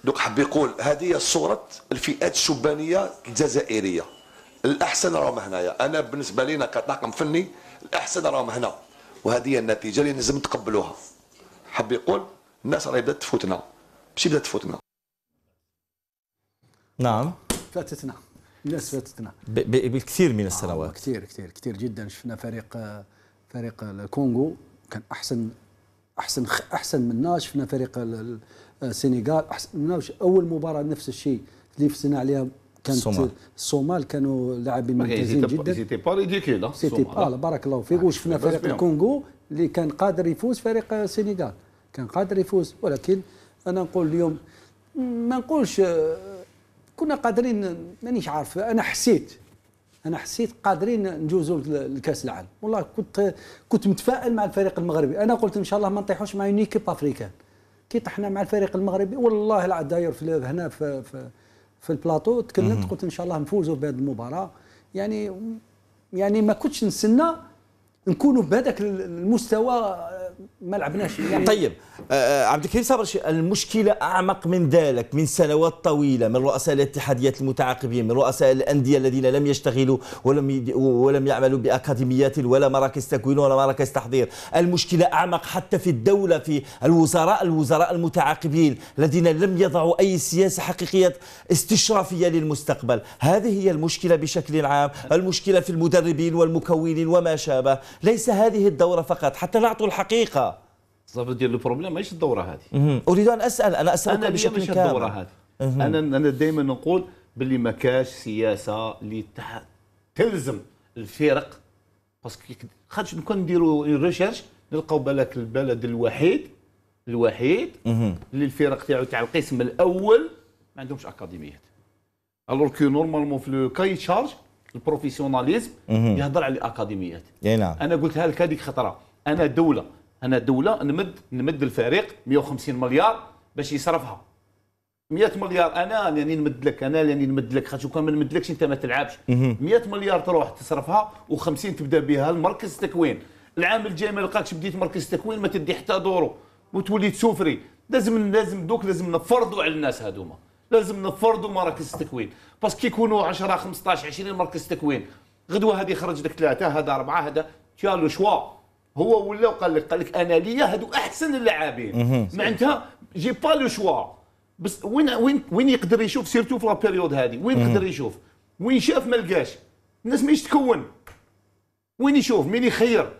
دوك حب يقول هذه صوره الفئات الشبانيه الجزائريه الاحسن راهم هنايا انا بالنسبه لينا كطاقم فني الاحسن راهم هنا وهذه هي النتيجه اللي لازم تقبلوها حب يقول الناس راهي بدات تفوتنا ماشي بدات تفوتنا نعم فاتتنا الناس فاتتنا بالكثير من السنوات آه كثير كثير كثير جدا شفنا فريق آه، فريق الكونغو كان احسن احسن احسن منا شفنا فريق السنغال احسن منا اول مباراه نفس الشيء اللي فزنا عليها كانت الصومال, الصومال كانوا لاعبين ممتازين جدا سيتي با لا سيتي با بارك الله فيك وشفنا فريق الكونغو اللي كان قادر يفوز فريق السنغال كان قادر يفوز ولكن انا نقول اليوم ما نقولش كنا قادرين مانيش عارف انا حسيت انا حسيت قادرين نجوزوا لكاس العالم والله كنت كنت متفائل مع الفريق المغربي انا قلت ان شاء الله ما نطيحوش مع يونيكيب ايكيب افريكان كي طحنا مع الفريق المغربي والله العظيم داير هنا في, في في البلاطو تكلمت قلت ان شاء الله نفوزوا بهذه المباراه يعني يعني ما كنتش نسنى نكونوا بهذاك المستوى ما لعبناش يعني طيب آه, آه، عبد الكريم صابر المشكله اعمق من ذلك من سنوات طويله من رؤساء الاتحاديات المتعاقبين من رؤساء الانديه الذين لم يشتغلوا ولم ولم يعملوا باكاديميات ولا مراكز تكوين ولا مراكز تحضير المشكله اعمق حتى في الدوله في الوزراء الوزراء المتعاقبين الذين لم يضعوا اي سياسه حقيقيه استشرافيه للمستقبل هذه هي المشكله بشكل عام المشكله في المدربين والمكونين وما شابه ليس هذه الدوره فقط حتى نعطوا الحقيقه الحقيقه صافي ديال البروبليم ماهيش الدوره هذه اريد ان اسال انا اسالك أنا بشكل كامل الدوره هذه انا انا دائما نقول باللي ما كاش سياسه اللي تلزم الفرق باسكو خاطر نكون نديروا ريشيرش نلقاو بالك البلد الوحيد الوحيد اللي الفرق تاعو تاع القسم الاول ما عندهمش اكاديميات الوغ كو نورمالمون في لو كاي تشارج البروفيسيوناليزم يهضر على الاكاديميات نعم انا قلتها لك هذيك خطره انا دوله انا الدوله نمد نمد الفريق 150 مليار باش يصرفها 100 مليار انا لاني نمد لك انا لاني نمد لك خاطر كان ما نمدلكش انت ما تلعبش 100 مليار تروح تصرفها و50 تبدا بها المركز التكوين العام الجاي ما لقاكش بديت مركز التكوين ما تدي حتى دورو وتولي تسوفري لازم لازم دوك لازم نفرضوا على الناس هذوما لازم نفرضوا مراكز التكوين باسكو يكونوا 10 15 20 مركز تكوين غدوه هذه خرج لك ثلاثه هذا اربعه هذا تيالو شوا هو ولا وقال لك قال لك انا ليا هادو احسن اللاعبين معناتها جي با لو شوا بس وين وين وين يقدر يشوف سيرتو في لابيريود هذه وين يقدر يشوف وين شاف ما لقاش الناس ماهيش تكون وين يشوف مين يخير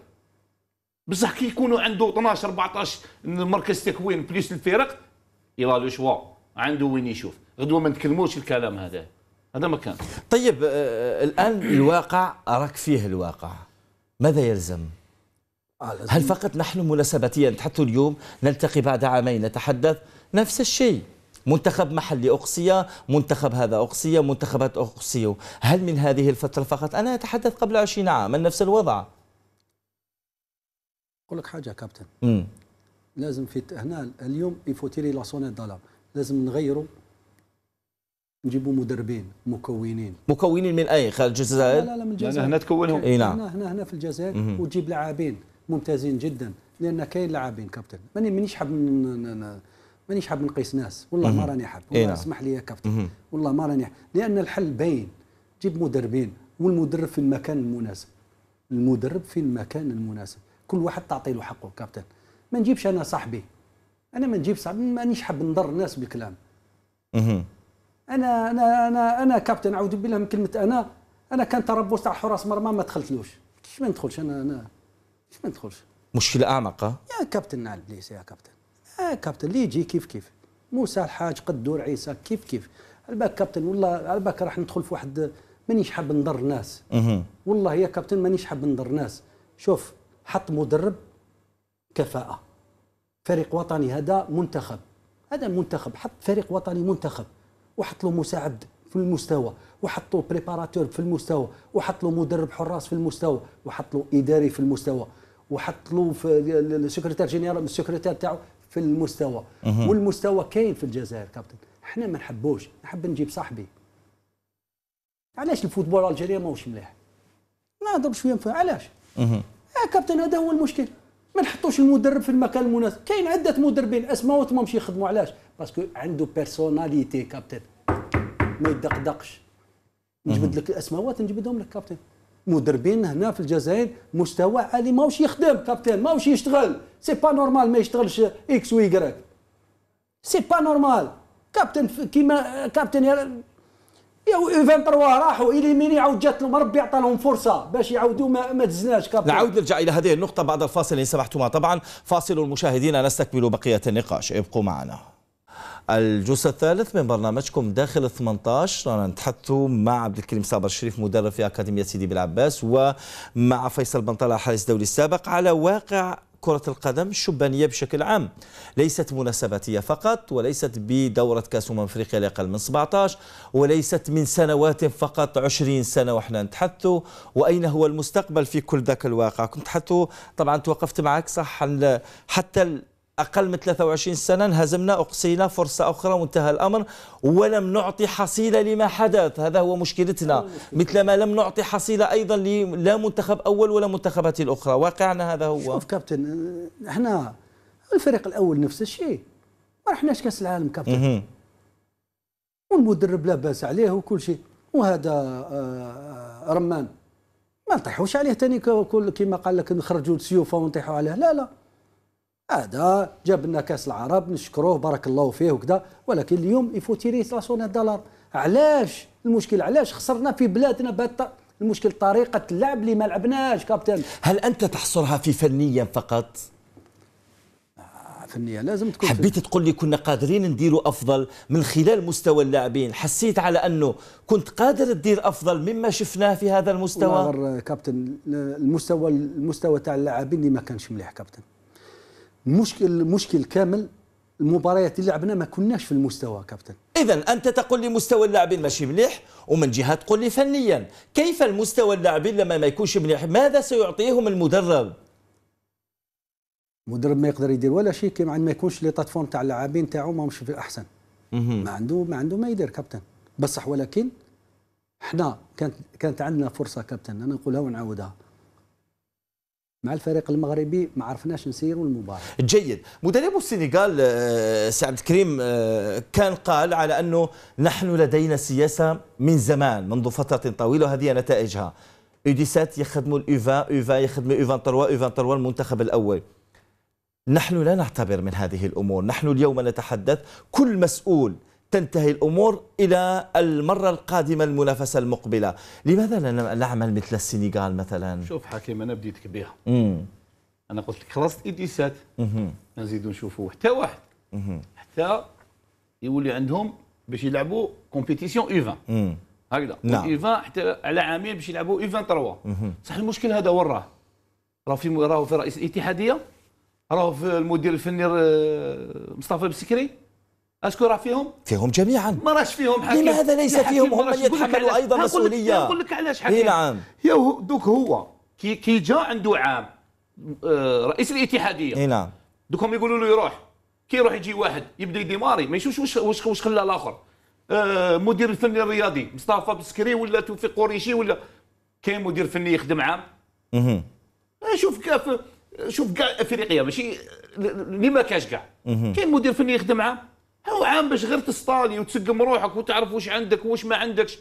بصح كي يكونوا عنده 12 14 مركز تكوين بليس الفرق يلا لو شوا عنده وين يشوف غدوه ما نتكلموش الكلام هذا هذا ما كان طيب آه, آه، الان الواقع راك فيه الواقع ماذا يلزم هل فقط نحن مناسبتيا حتى اليوم نلتقي بعد عامين نتحدث نفس الشيء منتخب محلي أقصية منتخب هذا أقصية منتخبات أقصية هل من هذه الفترة فقط أنا أتحدث قبل عشرين عاما نفس الوضع أقول لك حاجة كابتن مم. لازم في هنا اليوم يفوتيري لاسوني دالام لازم نغيروا نجيبوا مدربين مكونين مكونين من اي خارج الجزائر لا لا, لا من الجزائر هنا تكونهم اي نعم هنا هنا في الجزائر وتجيب لاعبين ممتازين جدا لان كاين لاعبين كابتن ماني مانيش حاب مانيش حاب نقيس ناس نعم. والله ما راني حاب اسمح لي يا كابتن والله ما راني لان الحل باين جيب مدربين والمدرب في المكان المناسب المدرب في المكان المناسب كل واحد تعطي له حقه كابتن ما نجيبش انا صاحبي انا ما نجيب صاحبي مانيش حاب نضر الناس بالكلام انا انا انا انا كابتن اعوذ بالله من كلمه انا انا كان تربص تاع حراس مرمى ما دخلتلوش كيفاش ما ندخلش انا انا ما ندخلش؟ مشكلة أعمق يا كابتن على البليس يا كابتن يا كابتن اللي يجي كيف كيف موسى الحاج قدور عيسى كيف كيف على بالك كابتن والله على بالك راح ندخل في واحد مانيش حاب نضر ناس والله يا كابتن مانيش حاب نضر ناس شوف حط مدرب كفاءة فريق وطني هذا منتخب هذا منتخب حط فريق وطني منتخب وحط له مساعد في المستوى وحط له بريباراتور في المستوى وحط له مدرب حراس في المستوى وحط له اداري في المستوى وحط له في السكرتير جينيرال السكرتير تاعو في المستوى والمستوى كاين في الجزائر كابتن احنا ما نحبوش نحب نجيب صاحبي علاش الفوتبول الجزائري ماهوش مليح نهضر شويه علاش يا آه، كابتن هذا هو المشكل ما نحطوش المدرب في المكان المناسب كاين عده مدربين اسماء وتمشي يخدموا علاش باسكو عنده بيرسوناليتي كابتن ما يدقدقش نجبد لك الاسماوات نجبدهم لك كابتن مدربين هنا في الجزائر مستوى عالي ماهوش يخدم كابتن ماهوش يشتغل سي با نورمال ما يشتغلش اكس ويكريك سي با نورمال كابتن كيما كابتن يا 23 راحوا اليميني عاود جات لهم ربي عطى لهم فرصه باش يعاودوا ما, ما تزناش كابتن نعود نرجع الى هذه النقطه بعد الفاصل ان سمحتما طبعا فاصل المشاهدين نستكمل بقيه النقاش ابقوا معنا الجزء الثالث من برنامجكم داخل 18 رانا نتحدث مع عبد الكريم صابر الشريف مدرب في أكاديمية سيدي بالعباس ومع فيصل بنطلة حارس دولي السابق على واقع كرة القدم الشبانية بشكل عام ليست مناسباتية فقط وليست بدورة كأس أمم أفريقيا لأقل من 17 وليست من سنوات فقط 20 سنة وإحنا نتحدثوا وأين هو المستقبل في كل ذاك الواقع كنت حتى طبعا توقفت معك صح حتى أقل من 23 سنة انهزمنا أقصينا فرصة أخرى وانتهى الأمر ولم نعطي حصيلة لما حدث هذا هو مشكلتنا مثل ما لم نعطي حصيلة أيضا لا منتخب أول ولا منتخبات الأخرى واقعنا هذا هو شوف كابتن احنا الفريق الأول نفس الشيء ما رحناش كأس العالم كابتن والمدرب لا باس عليه وكل شيء وهذا آه، رمان ما نطيحوش عليه ثاني كما قال لك نخرجوا السيوف ونطيحوا عليه لا لا هذا جاب لنا كاس العرب نشكروه بارك الله فيه وكذا ولكن اليوم تيري 300 دولار علاش المشكل علاش خسرنا في بلادنا بات المشكل طريقه اللعب اللي ما لعبناش كابتن هل انت تحصرها في فنيا فقط آه، فنيا لازم تكون حبيت تقول لي كنا قادرين نديروا افضل من خلال مستوى اللاعبين حسيت على انه كنت قادر تدير افضل مما شفناه في هذا المستوى كابتن المستوى المستوى تاع اللاعبين اللي ما كانش مليح كابتن مشكل مشكل كامل المباريات اللي لعبنا ما كناش في المستوى كابتن اذا انت تقول لي مستوى اللاعبين ماشي مليح ومن جهه تقول لي فنيا كيف المستوى اللاعبين لما ما يكونش مليح ماذا سيعطيهم المدرب المدرب ما يقدر يدير ولا شيء كيما ما يكونش لي بلاتفورم تاع اللاعبين تاعو ماهمش في الاحسن ما عنده ما عنده ما يدير كابتن بصح ولكن احنا كانت كانت عندنا فرصه كابتن انا نقولها ونعاودها مع الفريق المغربي ما عرفناش نسيروا المباراه جيد مدرب السنغال آه، سي عبد الكريم آه، كان قال على انه نحن لدينا سياسه من زمان منذ فتره طويله وهذه نتائجها اوديسات يخدموا الاو 20 يخدموا الاو تروا، او تروا المنتخب الاول نحن لا نعتبر من هذه الامور نحن اليوم نتحدث كل مسؤول تنتهي الأمور إلى المرة القادمة المنافسة المقبلة لماذا لا نعم- نعمل مثل السنغال مثلا شوف حكيم أنا بديتك بها أنا قلت لك خلاص الإديسات نزيدوا نشوفوا حتى واحد حتى يولي عندهم باش يلعبوا كومبيتيسيون اي 20 هكذا نعم اي 20 حتى على عامين باش يلعبوا اي 23 صح المشكل هذا وين راه راه في راهو في رئيس الاتحاديه راهو في المدير الفني آه، مصطفى بسكري اسكو راه فيهم فيهم جميعا ما راهش فيهم حكيم لماذا ليس فيهم هم من يتحملوا ايضا مسؤوليه نقول لك علاش حكيم اي نعم دوك هو كي كي جا عنده عام آه، رئيس الاتحاديه اي نعم دوك هم يقولوا له يروح كي يروح يجي واحد يبدا يديماري ما يشوفش واش واش واش خلى الاخر آه، مدير الفني الرياضي مصطفى بسكري ولا توفيق قريشي ولا كاين مدير فني يخدم عام اها شوف كاع شوف كاع افريقيا ماشي اللي ما كاش كاع كاين مدير فني يخدم عام هو عام باش غير تصطالي وتسقم روحك وتعرف واش عندك واش ما عندكش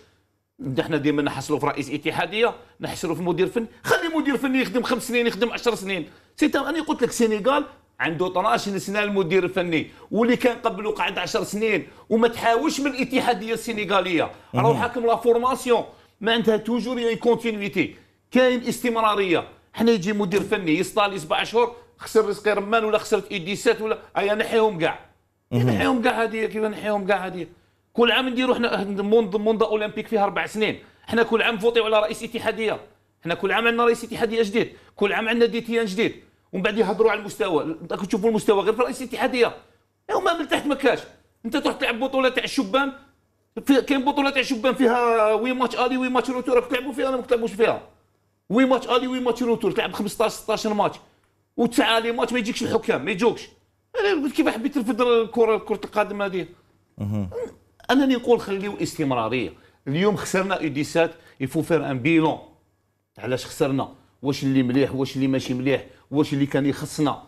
احنا ديما نحصلوا في رئيس اتحاديه نحصلوا في مدير فني خلي مدير فني يخدم خمس سنين يخدم 10 سنين سيت انا قلت لك السنغال عنده 12 سنه المدير الفني واللي كان قبله قعد 10 سنين وما تحاولش من الاتحاديه السنغاليه راهو حاكم لا فورماسيون معناتها توجور يعني كونتينيتي كاين استمراريه حنا يجي مدير فني يسطالي سبع اشهر خسر رزقي رمان ولا خسرت ايديسات ولا ايا نحيهم كاع نحيهم كاع هذه كيف نحيهم كاع هذه كل عام نديروا حنا موندو اولمبيك فيها اربع سنين حنا كل عام فوطيو على رئيس اتحاديه حنا كل عام عندنا رئيس اتحاديه جديد كل عام عندنا دي تيان جديد ومن بعد يهضروا على المستوى تشوفوا المستوى غير في رئيس الاتحاديه هما إيه، من تحت ما كاش انت تروح تلعب بطوله تاع الشبان كاين بطوله تاع الشبان فيها وي ماتش الي وي ماتش روتور راك تلعبوا فيها انا ما تلعبوش فيها وي ماتش الي وي ماتش روتور تلعب 15 16 ماتش وتسعه لي ماتش ما يجيكش الحكام ما يجوكش انا قلت كيف حبيت نفد الكره كره القدم هذه انا اللي نقول خليو استمراريه اليوم خسرنا اوديسات يفو فير ان بيلون علاش خسرنا واش اللي مليح واش اللي ماشي مليح واش اللي كان يخصنا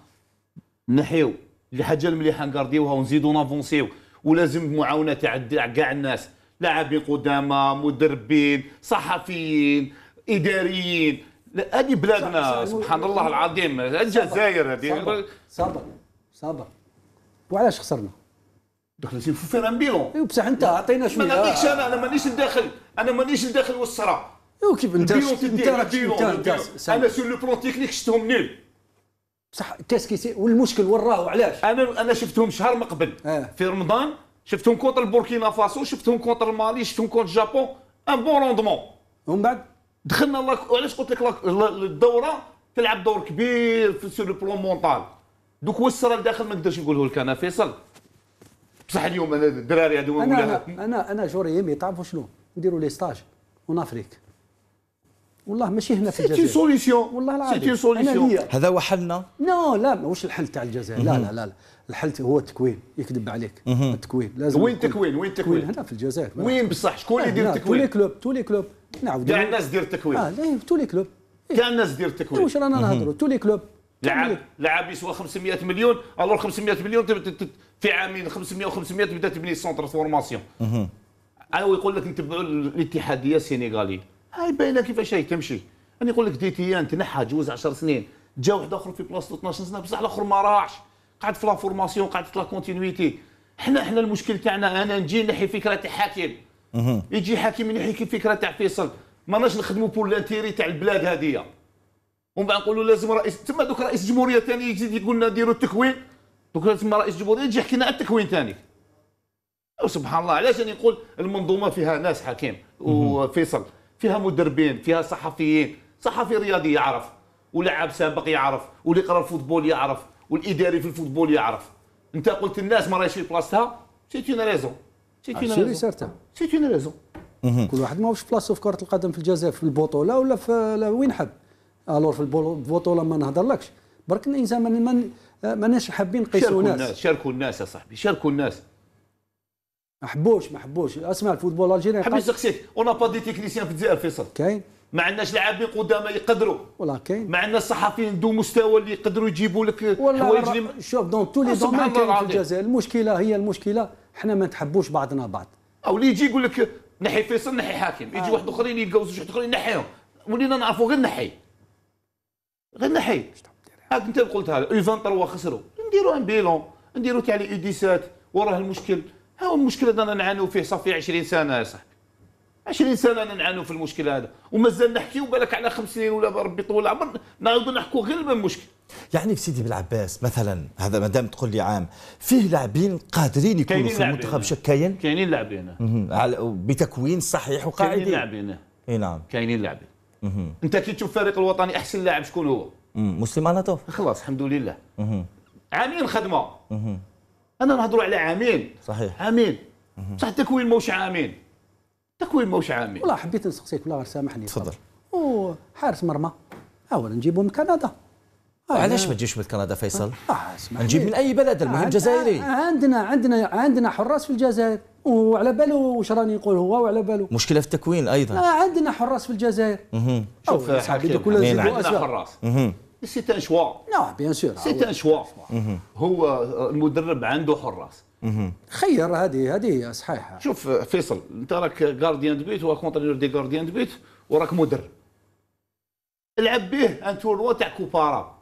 نحيو الحاجه المليحه نكارديوها ونزيدو نافونسيو ولازم معاونه تاع كاع الناس لاعبين قدامى مدربين صحفيين اداريين هذه بلادنا سبحان الله العظيم الجزائر هذه صبر صابر وعلاش خسرنا دوك في فيران بيلون ايوا بصح انت عطينا شويه ما نعطيكش انا انا مانيش الداخل انا مانيش الداخل والصرا ايوا كيف انت انت راك انا سور لو بلون تكنيك شفتهم نيل بصح كاس والمشكل وين راهو علاش انا انا شفتهم شهر من قبل آه. في رمضان شفتهم كونتر البوركينا فاسو شفتهم كونتر المالي شفتهم كونتر جابون ان بون روندمون ومن بعد دخلنا علاش قلت لك الدوره تلعب دور كبير في سور لو بلون مونتال دوك والسر الداخل ما نقدرش نقوله لك انا فيصل بصح اليوم انا الدراري هذوما انا انا انا, أنا يمي تعرفوا شنو نديروا لي ستاج اون افريك والله ماشي هنا في الجزائر سيتي سوليسيون والله العظيم سيتي سوليسيون هذا هو حلنا نو لا ماهوش الحل تاع الجزائر لا لا لا, لا. الحل هو التكوين يكذب عليك التكوين لازم وين التكوين وين التكوين هنا في الجزائر وين بصح شكون اللي يدير التكوين تولي كلوب تولي كلوب نعاود كاع الناس دير التكوين اه تولي كلوب إيه. كاع الناس دير التكوين واش رانا نهضروا تولي كلوب لعب لعب يسوى 500 مليون الو 500 مليون في عامين 500 و500 تبدا تبني سونتر فورماسيون انا يقول لك نتبعوا الاتحاديه السنغاليه هاي باينه كيفاش هي تمشي انا يقول لك دي تي ان تنحى جوز 10 سنين جا واحد اخر في بلاصه 12 سنه بصح الاخر ما راحش قعد في لا فورماسيون قعد في لا كونتينيتي حنا حنا المشكل تاعنا انا نجي نحي فكره تاع حاكم يجي حاكم ينحي فكره تاع فيصل ماناش نخدموا بور لانتيري تاع البلاد هذه ومن بعد نقولوا لازم رئيس تما دوك رئيس جمهوريه ثاني يزيد يقول لنا ديروا التكوين دوك تما رئيس جمهوريه يجي يحكي لنا على التكوين ثاني سبحان الله علاش انا نقول المنظومه فيها ناس حكيم وفيصل فيها مدربين فيها صحفيين صحفي رياضي يعرف ولاعب سابق يعرف واللي قرا الفوتبول يعرف والاداري في الفوتبول يعرف انت قلت الناس ما راهيش في بلاصتها سيت اون ريزون سيت اون ريزون سيت اون ريزون كل واحد ماهوش في بلاصتو في كره القدم في الجزائر في البطوله ولا في وين حب الور في البطوله ما نهضرلكش برك الانسان من ماناش حابين نقيسوا الناس. الناس شاركوا الناس يا صاحبي شاركوا الناس ما حبوش ما حبوش اسمع الفوتبول الجيري حبيت نسقسيك اون با دي تكنيسيان في الجزائر فيصل كاين ما عندناش لاعبين قدامى يقدروا والله كاين ما عندناش صحفيين ذو مستوى اللي يقدروا يجيبوا لك حوايج اللي شوف دون تو لي دومين كاين في الجزائر المشكله هي المشكله حنا ما نحبوش بعضنا بعض او اللي يجي يقول لك نحي فيصل نحي حاكم يجي آه. واحد اخرين يتجوز واحد اخرين نحيهم ولينا نعرفوا غير نحي غير نحي هاك انت قلت هذا اي 23 خسروا نديروا ان بيلون نديروا تاع لي اي وراه المشكل ها هو المشكل هذا نعانوا فيه صافي 20 سنه يا صاحبي 20 سنه نعانوا في المشكل هذا ومازال نحكيو بالك على خمس سنين ولا ربي طول العمر نعاودوا نحكوا غير من يعني في سيدي بالعباس مثلا هذا مادام تقول لي عام فيه لاعبين قادرين يكونوا في المنتخب شكاين كاينين لاعبين بتكوين صحيح وقاعدين كاينين لاعبين اي نعم كاينين لاعبين انت كي تشوف الفريق الوطني احسن لاعب شكون هو مسلم اناتوف خلاص الحمد لله عامين خدمه انا نهضروا على عامين صحيح عامين بصح التكوين موش عامين التكوين موش عامين والله حبيت نسقسيك والله سامحني تفضل وحارس مرمى اولا نجيبه من كندا آه، يعني علاش ما تجيش من كندا فيصل؟ آه، آه، نجيب من اي بلد المهم جزائري عندنا عندنا عندنا حراس في الجزائر وعلى باله واش راني نقول هو وعلى باله مشكله في التكوين ايضا آه عندنا حراس في الجزائر شوف عندنا حراس سي ان شوا نو بيان سور سي ان شوا هو المدرب عنده حراس خير هذه هذه صحيحه شوف فيصل انت راك غارديان دو بيت وكونتريور دي غارديان دو بيت وراك مدرب العب به ان توروا تاع كوبارا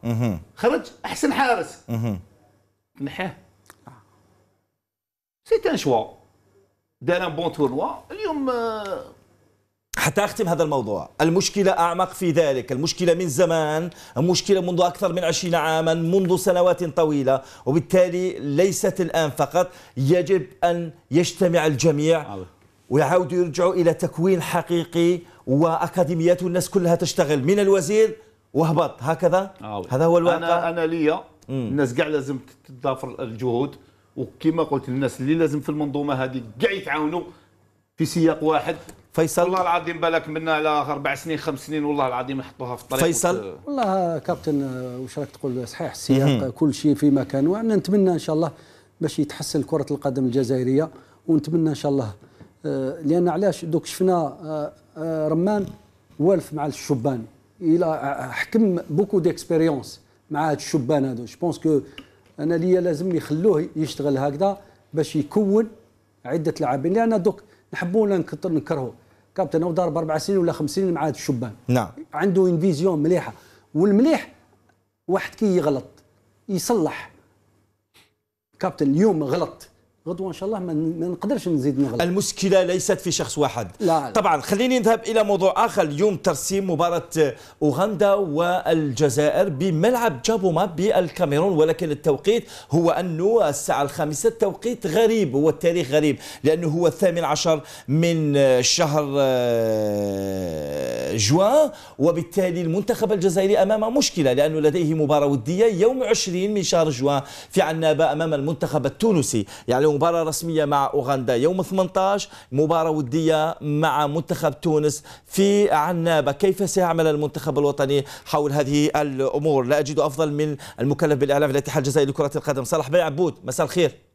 خرج احسن حارس نحاه سي ان شوا دار ان بون توروا اليوم آه، حتى اختم هذا الموضوع المشكله اعمق في ذلك المشكله من زمان المشكله منذ اكثر من عشرين عاما منذ سنوات طويله وبالتالي ليست الان فقط يجب ان يجتمع الجميع ويعاودوا يرجعوا الى تكوين حقيقي واكاديميات والناس كلها تشتغل من الوزير وهبط هكذا آه هذا هو الواقع انا انا ليا الناس كاع لازم تضافر الجهود وكما قلت الناس اللي لازم في المنظومه هذه كاع يتعاونوا في سياق واحد فيصل والله العظيم بالك منا على اربع سنين خمس سنين والله العظيم يحطوها في الطريق فيصل وت... والله كابتن آه، واش راك تقول صحيح السياق كل شيء في مكانه وانا نتمنى ان شاء الله باش يتحسن كره القدم الجزائريه ونتمنى ان شاء الله آه، لان علاش دوك شفنا آه، آه، رمان والف مع الشبان الى حكم بوكو ديكسبيريونس مع هاد الشبان هادو جو بونس كو انا ليا لازم يخلوه يشتغل هكذا باش يكون عده لاعبين لان دوك نحبوا ولا نكرهوا كابتن هو ضارب اربع سنين ولا خمس سنين مع هاد الشبان نعم عنده اون فيزيون مليحه والمليح واحد كي يغلط يصلح كابتن اليوم غلط غدوه ان شاء الله ما نقدرش نزيد نغلق المشكله ليست في شخص واحد لا, لا. طبعا خليني نذهب الى موضوع اخر اليوم ترسيم مباراه اوغندا والجزائر بملعب جابوما بالكاميرون ولكن التوقيت هو انه الساعه الخامسه التوقيت غريب هو التاريخ غريب لانه هو الثامن عشر من شهر آه، جوان وبالتالي المنتخب الجزائري امام مشكله لانه لديه مباراه وديه يوم 20 من شهر جوان في عنابه امام المنتخب التونسي يعني مباراة رسمية مع أوغندا يوم 18 مباراة ودية مع منتخب تونس في عنابة كيف سيعمل المنتخب الوطني حول هذه الأمور لا أجد أفضل من المكلف بالإعلام في الاتحاد الجزائري لكرة القدم صلاح بيعبود عبود مساء الخير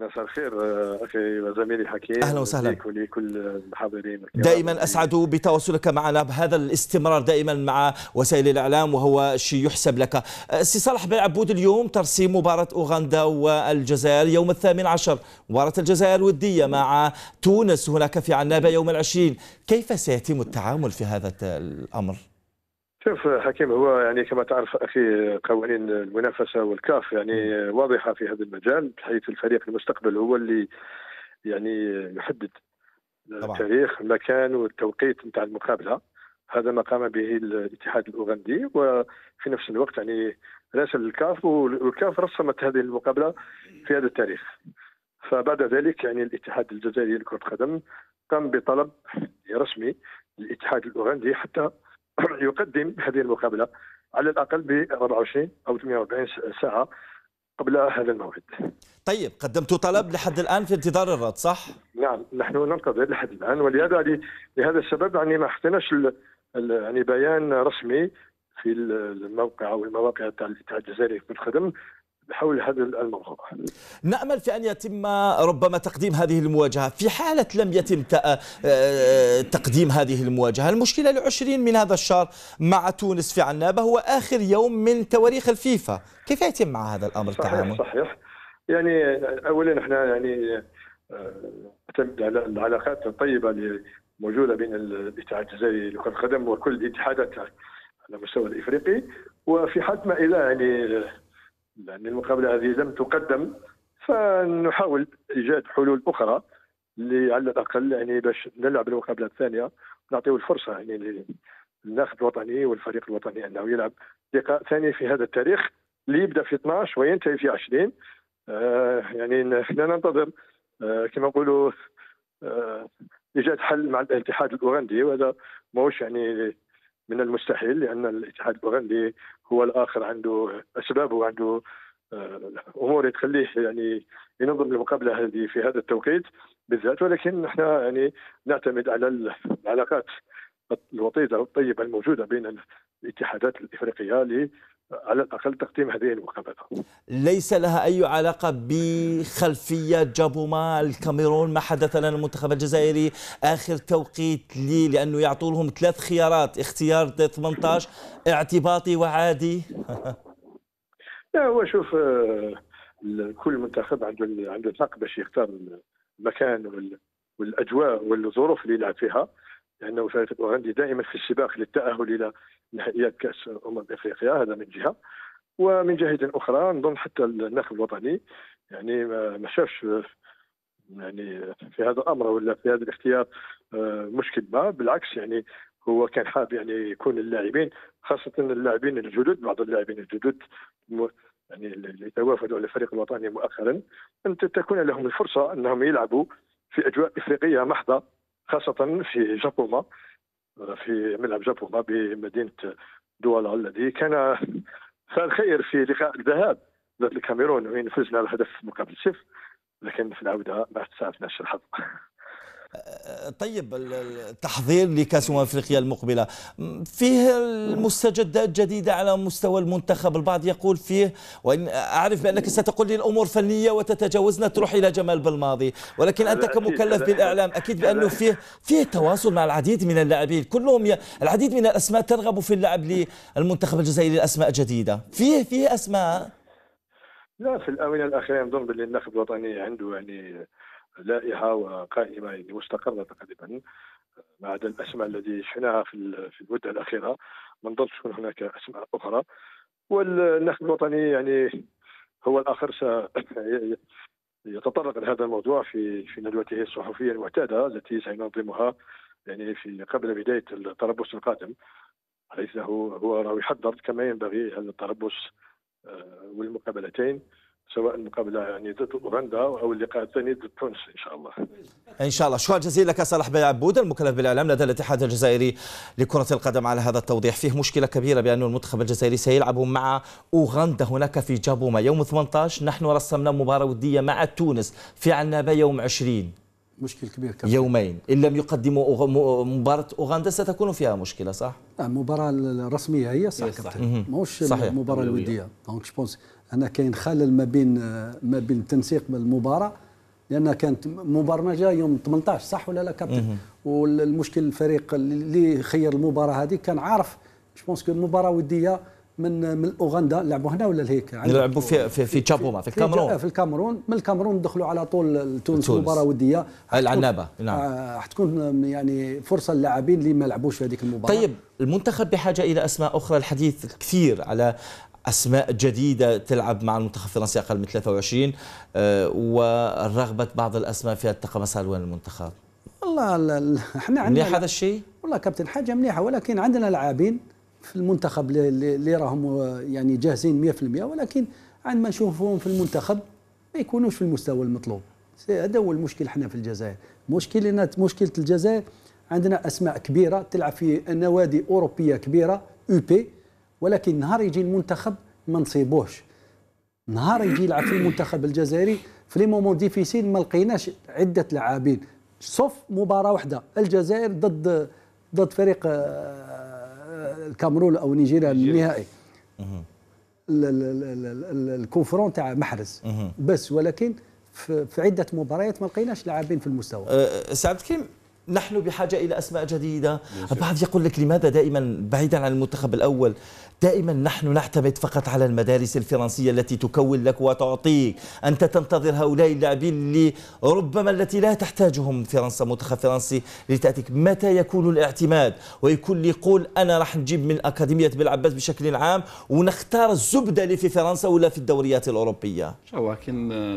مساء الخير آه، اخي زميلي حكيم اهلا وسهلا بك ولكل الحاضرين دائما اسعد بتواصلك معنا بهذا الاستمرار دائما مع وسائل الاعلام وهو شيء يحسب لك آه، سي صالح بن عبود اليوم ترسيم مباراه اوغندا والجزائر يوم الثامن عشر مباراه الجزائر وديه مع تونس هناك في عنابه يوم العشرين كيف سيتم التعامل في هذا الامر؟ شوف حكيم هو يعني كما تعرف اخي قوانين المنافسه والكاف يعني واضحه في هذا المجال حيث الفريق المستقبل هو اللي يعني يحدد التاريخ المكان والتوقيت نتاع المقابله هذا ما قام به الاتحاد الاوغندي وفي نفس الوقت يعني راسل الكاف والكاف رسمت هذه المقابله في هذا التاريخ فبعد ذلك يعني الاتحاد الجزائري لكره القدم قام بطلب رسمي للاتحاد الاوغندي حتى يقدم هذه المقابله على الاقل ب 24 او 48 ساعه قبل هذا الموعد طيب قدمت طلب لحد الان في انتظار الرد صح؟ نعم نحن ننتظر لحد الان ولهذا يعني لهذا السبب يعني ما حطيناش يعني بيان رسمي في الموقع او المواقع تاع الاتحاد الجزائري في الخدم حول هذا الموضوع نأمل في أن يتم ربما تقديم هذه المواجهة في حالة لم يتم آه، تقديم هذه المواجهة المشكلة العشرين من هذا الشهر مع تونس في عنابة هو آخر يوم من تواريخ الفيفا كيف يتم مع هذا الأمر صحيح التعامل؟ صحيح يعني أولا احنا يعني نعتمد آه، على العلاقات الطيبة الموجودة بين الاتحاد الجزائري لكرة القدم وكل الاتحادات على المستوى الإفريقي وفي حد ما إلى يعني لأن المقابلة هذه لم تقدم فنحاول إيجاد حلول أخرى اللي على الأقل يعني باش نلعب المقابلة الثانية نعطيه الفرصة يعني للناخب الوطني والفريق الوطني أنه يلعب لقاء ثاني في هذا التاريخ اللي يبدأ في 12 وينتهي في 20 آه يعني احنا ننتظر آه كما نقولوا آه ايجاد حل مع الاتحاد الاوغندي وهذا ماهوش يعني من المستحيل لان الاتحاد البولندي هو الاخر عنده اسباب وعنده آه، امور تخليه يعني ينظم المقابله هذه في هذا التوقيت بالذات ولكن نحن يعني نعتمد على العلاقات الوطيده والطيبه الموجوده بين الاتحادات الافريقيه ل على الاقل تقديم هذه المقابله. ليس لها اي علاقه بخلفيه جابوما الكاميرون ما حدث لنا المنتخب الجزائري اخر توقيت لي لانه يعطوا لهم ثلاث خيارات اختيار 18 اعتباطي وعادي. لا هو شوف آه، كل منتخب عنده عنده الحق باش يختار المكان والاجواء والظروف اللي يلعب فيها. لانه فريق الاوغندي دائما في السباق للتاهل الى نهائيات كاس امم افريقيا هذا من جهه ومن جهه اخرى نظن حتى الناخب الوطني يعني ما شافش يعني في هذا الامر ولا في هذا الاختيار آه، مشكل ما بالعكس يعني هو كان حاب يعني يكون اللاعبين خاصه اللاعبين الجدد بعض اللاعبين الجدد يعني اللي توافدوا على الفريق الوطني مؤخرا ان تكون لهم الفرصه انهم يلعبوا في اجواء افريقيه محضه خاصة في جابوما في ملعب جابوما بمدينة دوالا الذي كان فالخير في لقاء الذهاب ضد الكاميرون وين فزنا الهدف مقابل صفر لكن في العودة ما تساعدناش الحظ طيب التحضير لكاس افريقيا المقبله فيه المستجدات جديده على مستوى المنتخب البعض يقول فيه وان اعرف بانك ستقول لي الامور فنيه وتتجاوزنا تروح الى جمال بالماضي ولكن انت كمكلف بالاعلام اكيد بانه فيه فيه تواصل مع العديد من اللاعبين كلهم ي... العديد من الاسماء ترغب في اللعب للمنتخب الجزائري لاسماء جديده فيه فيه اسماء لا في الاونه الاخيره نظن باللي النخب الوطني عنده يعني لائحه وقائمه يعني مستقره تقريبا ما عدا الاسماء الذي شفناها في في المده الاخيره ما نظنش تكون هناك اسماء اخرى والنخب الوطني يعني هو الاخر سيتطرق لهذا الموضوع في في ندوته الصحفيه المعتاده التي سينظمها يعني في قبل بدايه التربص القادم حيث هو راهو يحضر كما ينبغي هذا التربص آه، والمقابلتين سواء المقابله يعني ضد اوغندا او اللقاء الثاني ضد تونس ان شاء الله. ان شاء الله، شكرا جزيلا لك صالح بن عبود المكلف بالاعلام لدى الاتحاد الجزائري لكره القدم على هذا التوضيح، فيه مشكله كبيره بان المنتخب الجزائري سيلعب مع اوغندا هناك في جابوما يوم 18 نحن رسمنا مباراه وديه مع تونس في عنابه يوم 20. مشكل كبير كبير يومين إن لم يقدموا مباراة أوغندا ستكون فيها مشكلة صح؟ نعم المباراة الرسمية هي صح إيه، ماهوش المباراة الودية دونك جو بونس أنا كاين خلل ما بين ما بين تنسيق المباراة لأنها كانت مبرمجة يوم 18 صح ولا لا كابتن؟ والمشكل الفريق اللي خير المباراة هذه كان عارف جو بونس المباراة ودية من من اوغندا لعبوا هنا ولا لهيك يعني لعبوا في في في تشابوما في الكاميرون في الكاميرون من الكاميرون دخلوا على طول تونس مباراه وديه العنابه نعم آه، حتكون يعني فرصه للاعبين اللي ما لعبوش في هذيك المباراه طيب المنتخب بحاجه الى اسماء اخرى الحديث كثير على اسماء جديده تلعب مع المنتخب الفرنسي اقل من 23 آه، ورغبه بعض الاسماء في التقمص الوان المنتخب والله احنا عندنا مليح هذا الشيء والله كابتن حاجه مليحه ولكن عندنا لاعبين في المنتخب اللي راهم آه، يعني جاهزين 100% ولكن عندما نشوفهم في المنتخب ما يكونوش في المستوى المطلوب هذا هو المشكل حنا في الجزائر مشكلنا مشكله الجزائر عندنا اسماء كبيره تلعب في نوادي اوروبيه كبيره او بي ولكن نهار يجي المنتخب ما نصيبوهش نهار يجي يلعب في المنتخب الجزائري في لي مومون ديفيسيل ما لقيناش عده لاعبين سوف مباراه واحده الجزائر ضد ضد فريق آه، الكاميرون او نيجيريا النهائي الكونفرون تاع محرز بس ولكن في عده مباريات ما لقيناش لاعبين في المستوى أه, أه، سعد كيم نحن بحاجة إلى أسماء جديدة البعض يقول لك لماذا دائما بعيدا عن المنتخب الأول دائما نحن نعتمد فقط على المدارس الفرنسية التي تكون لك وتعطيك أنت تنتظر هؤلاء اللاعبين اللي ربما التي لا تحتاجهم فرنسا منتخب فرنسي لتأتيك متى يكون الاعتماد ويكون يقول أنا راح نجيب من أكاديمية بالعباس بشكل عام ونختار الزبدة اللي في فرنسا ولا في الدوريات الأوروبية إن شاء الله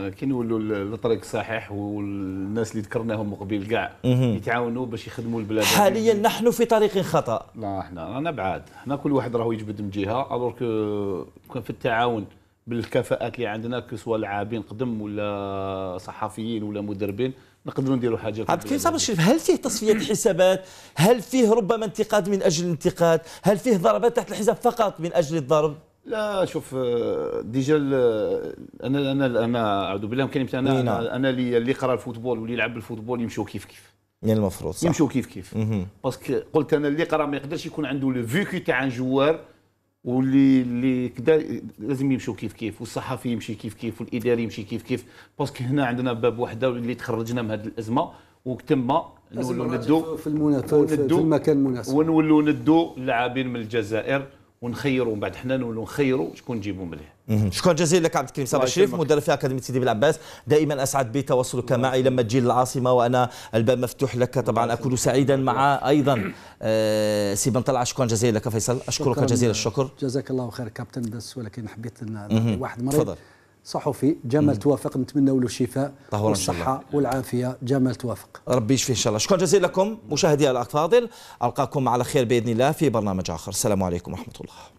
كي الطريق صحيح والناس اللي ذكرناهم مقبل كاع يتعاونوا باش يخدموا البلاد حاليا نحن في طريق خطأ لا احنا رانا بعاد احنا كل واحد راهو يجبد جهه الوغ كان في التعاون بالكفاءات اللي عندنا كسوا لاعبين قدم ولا صحفيين ولا مدربين نقدروا نديروا حاجه عبد الكريم صابر الشريف هل فيه تصفيه حسابات؟ هل فيه ربما انتقاد من اجل الانتقاد؟ هل فيه ضربات تحت الحزام فقط من اجل الضرب؟ لا شوف ديجا انا انا انا اعوذ بالله من كلمه انا نعم. انا, أنا اللي يقرا الفوتبول واللي يلعب بالفوتبول يمشوا كيف كيف من يعني المفروض صح يمشوا كيف كيف باسكو قلت انا اللي قرا ما يقدرش يكون عنده لو فيكو تاع جوار واللي اللي كدا لازم يمشوا كيف كيف والصحفي يمشي كيف كيف والاداري يمشي كيف كيف باسكو هنا عندنا باب وحده اللي تخرجنا من هذه الازمه وتما نولوا ندو في, المنا... في, المكان المناسب ونولوا ندوا اللاعبين من الجزائر ونخيروا من بعد حنا نولوا نخيروا شكون نجيبوا مليح شكرا جزيلا لك عبد الكريم صباح الشريف مدرب في اكاديميه سيدي بلعباس دائما اسعد بتواصلك معي لما تجي للعاصمه وانا الباب مفتوح لك طبعا اكون سعيدا مع ايضا آه، سي بن طلعه شكرا جزيلا لك فيصل اشكرك جزيلا الشكر جزاك الله خير كابتن بس ولكن حبيت ان واحد مريض صحفي جمال توافق نتمنى له الشفاء والصحة والعافية جمال توافق ربي يشفيه إن شاء الله شكرا جزيلا لكم مشاهدي الاقفاضل ألقاكم على خير بإذن الله في برنامج آخر السلام عليكم ورحمة الله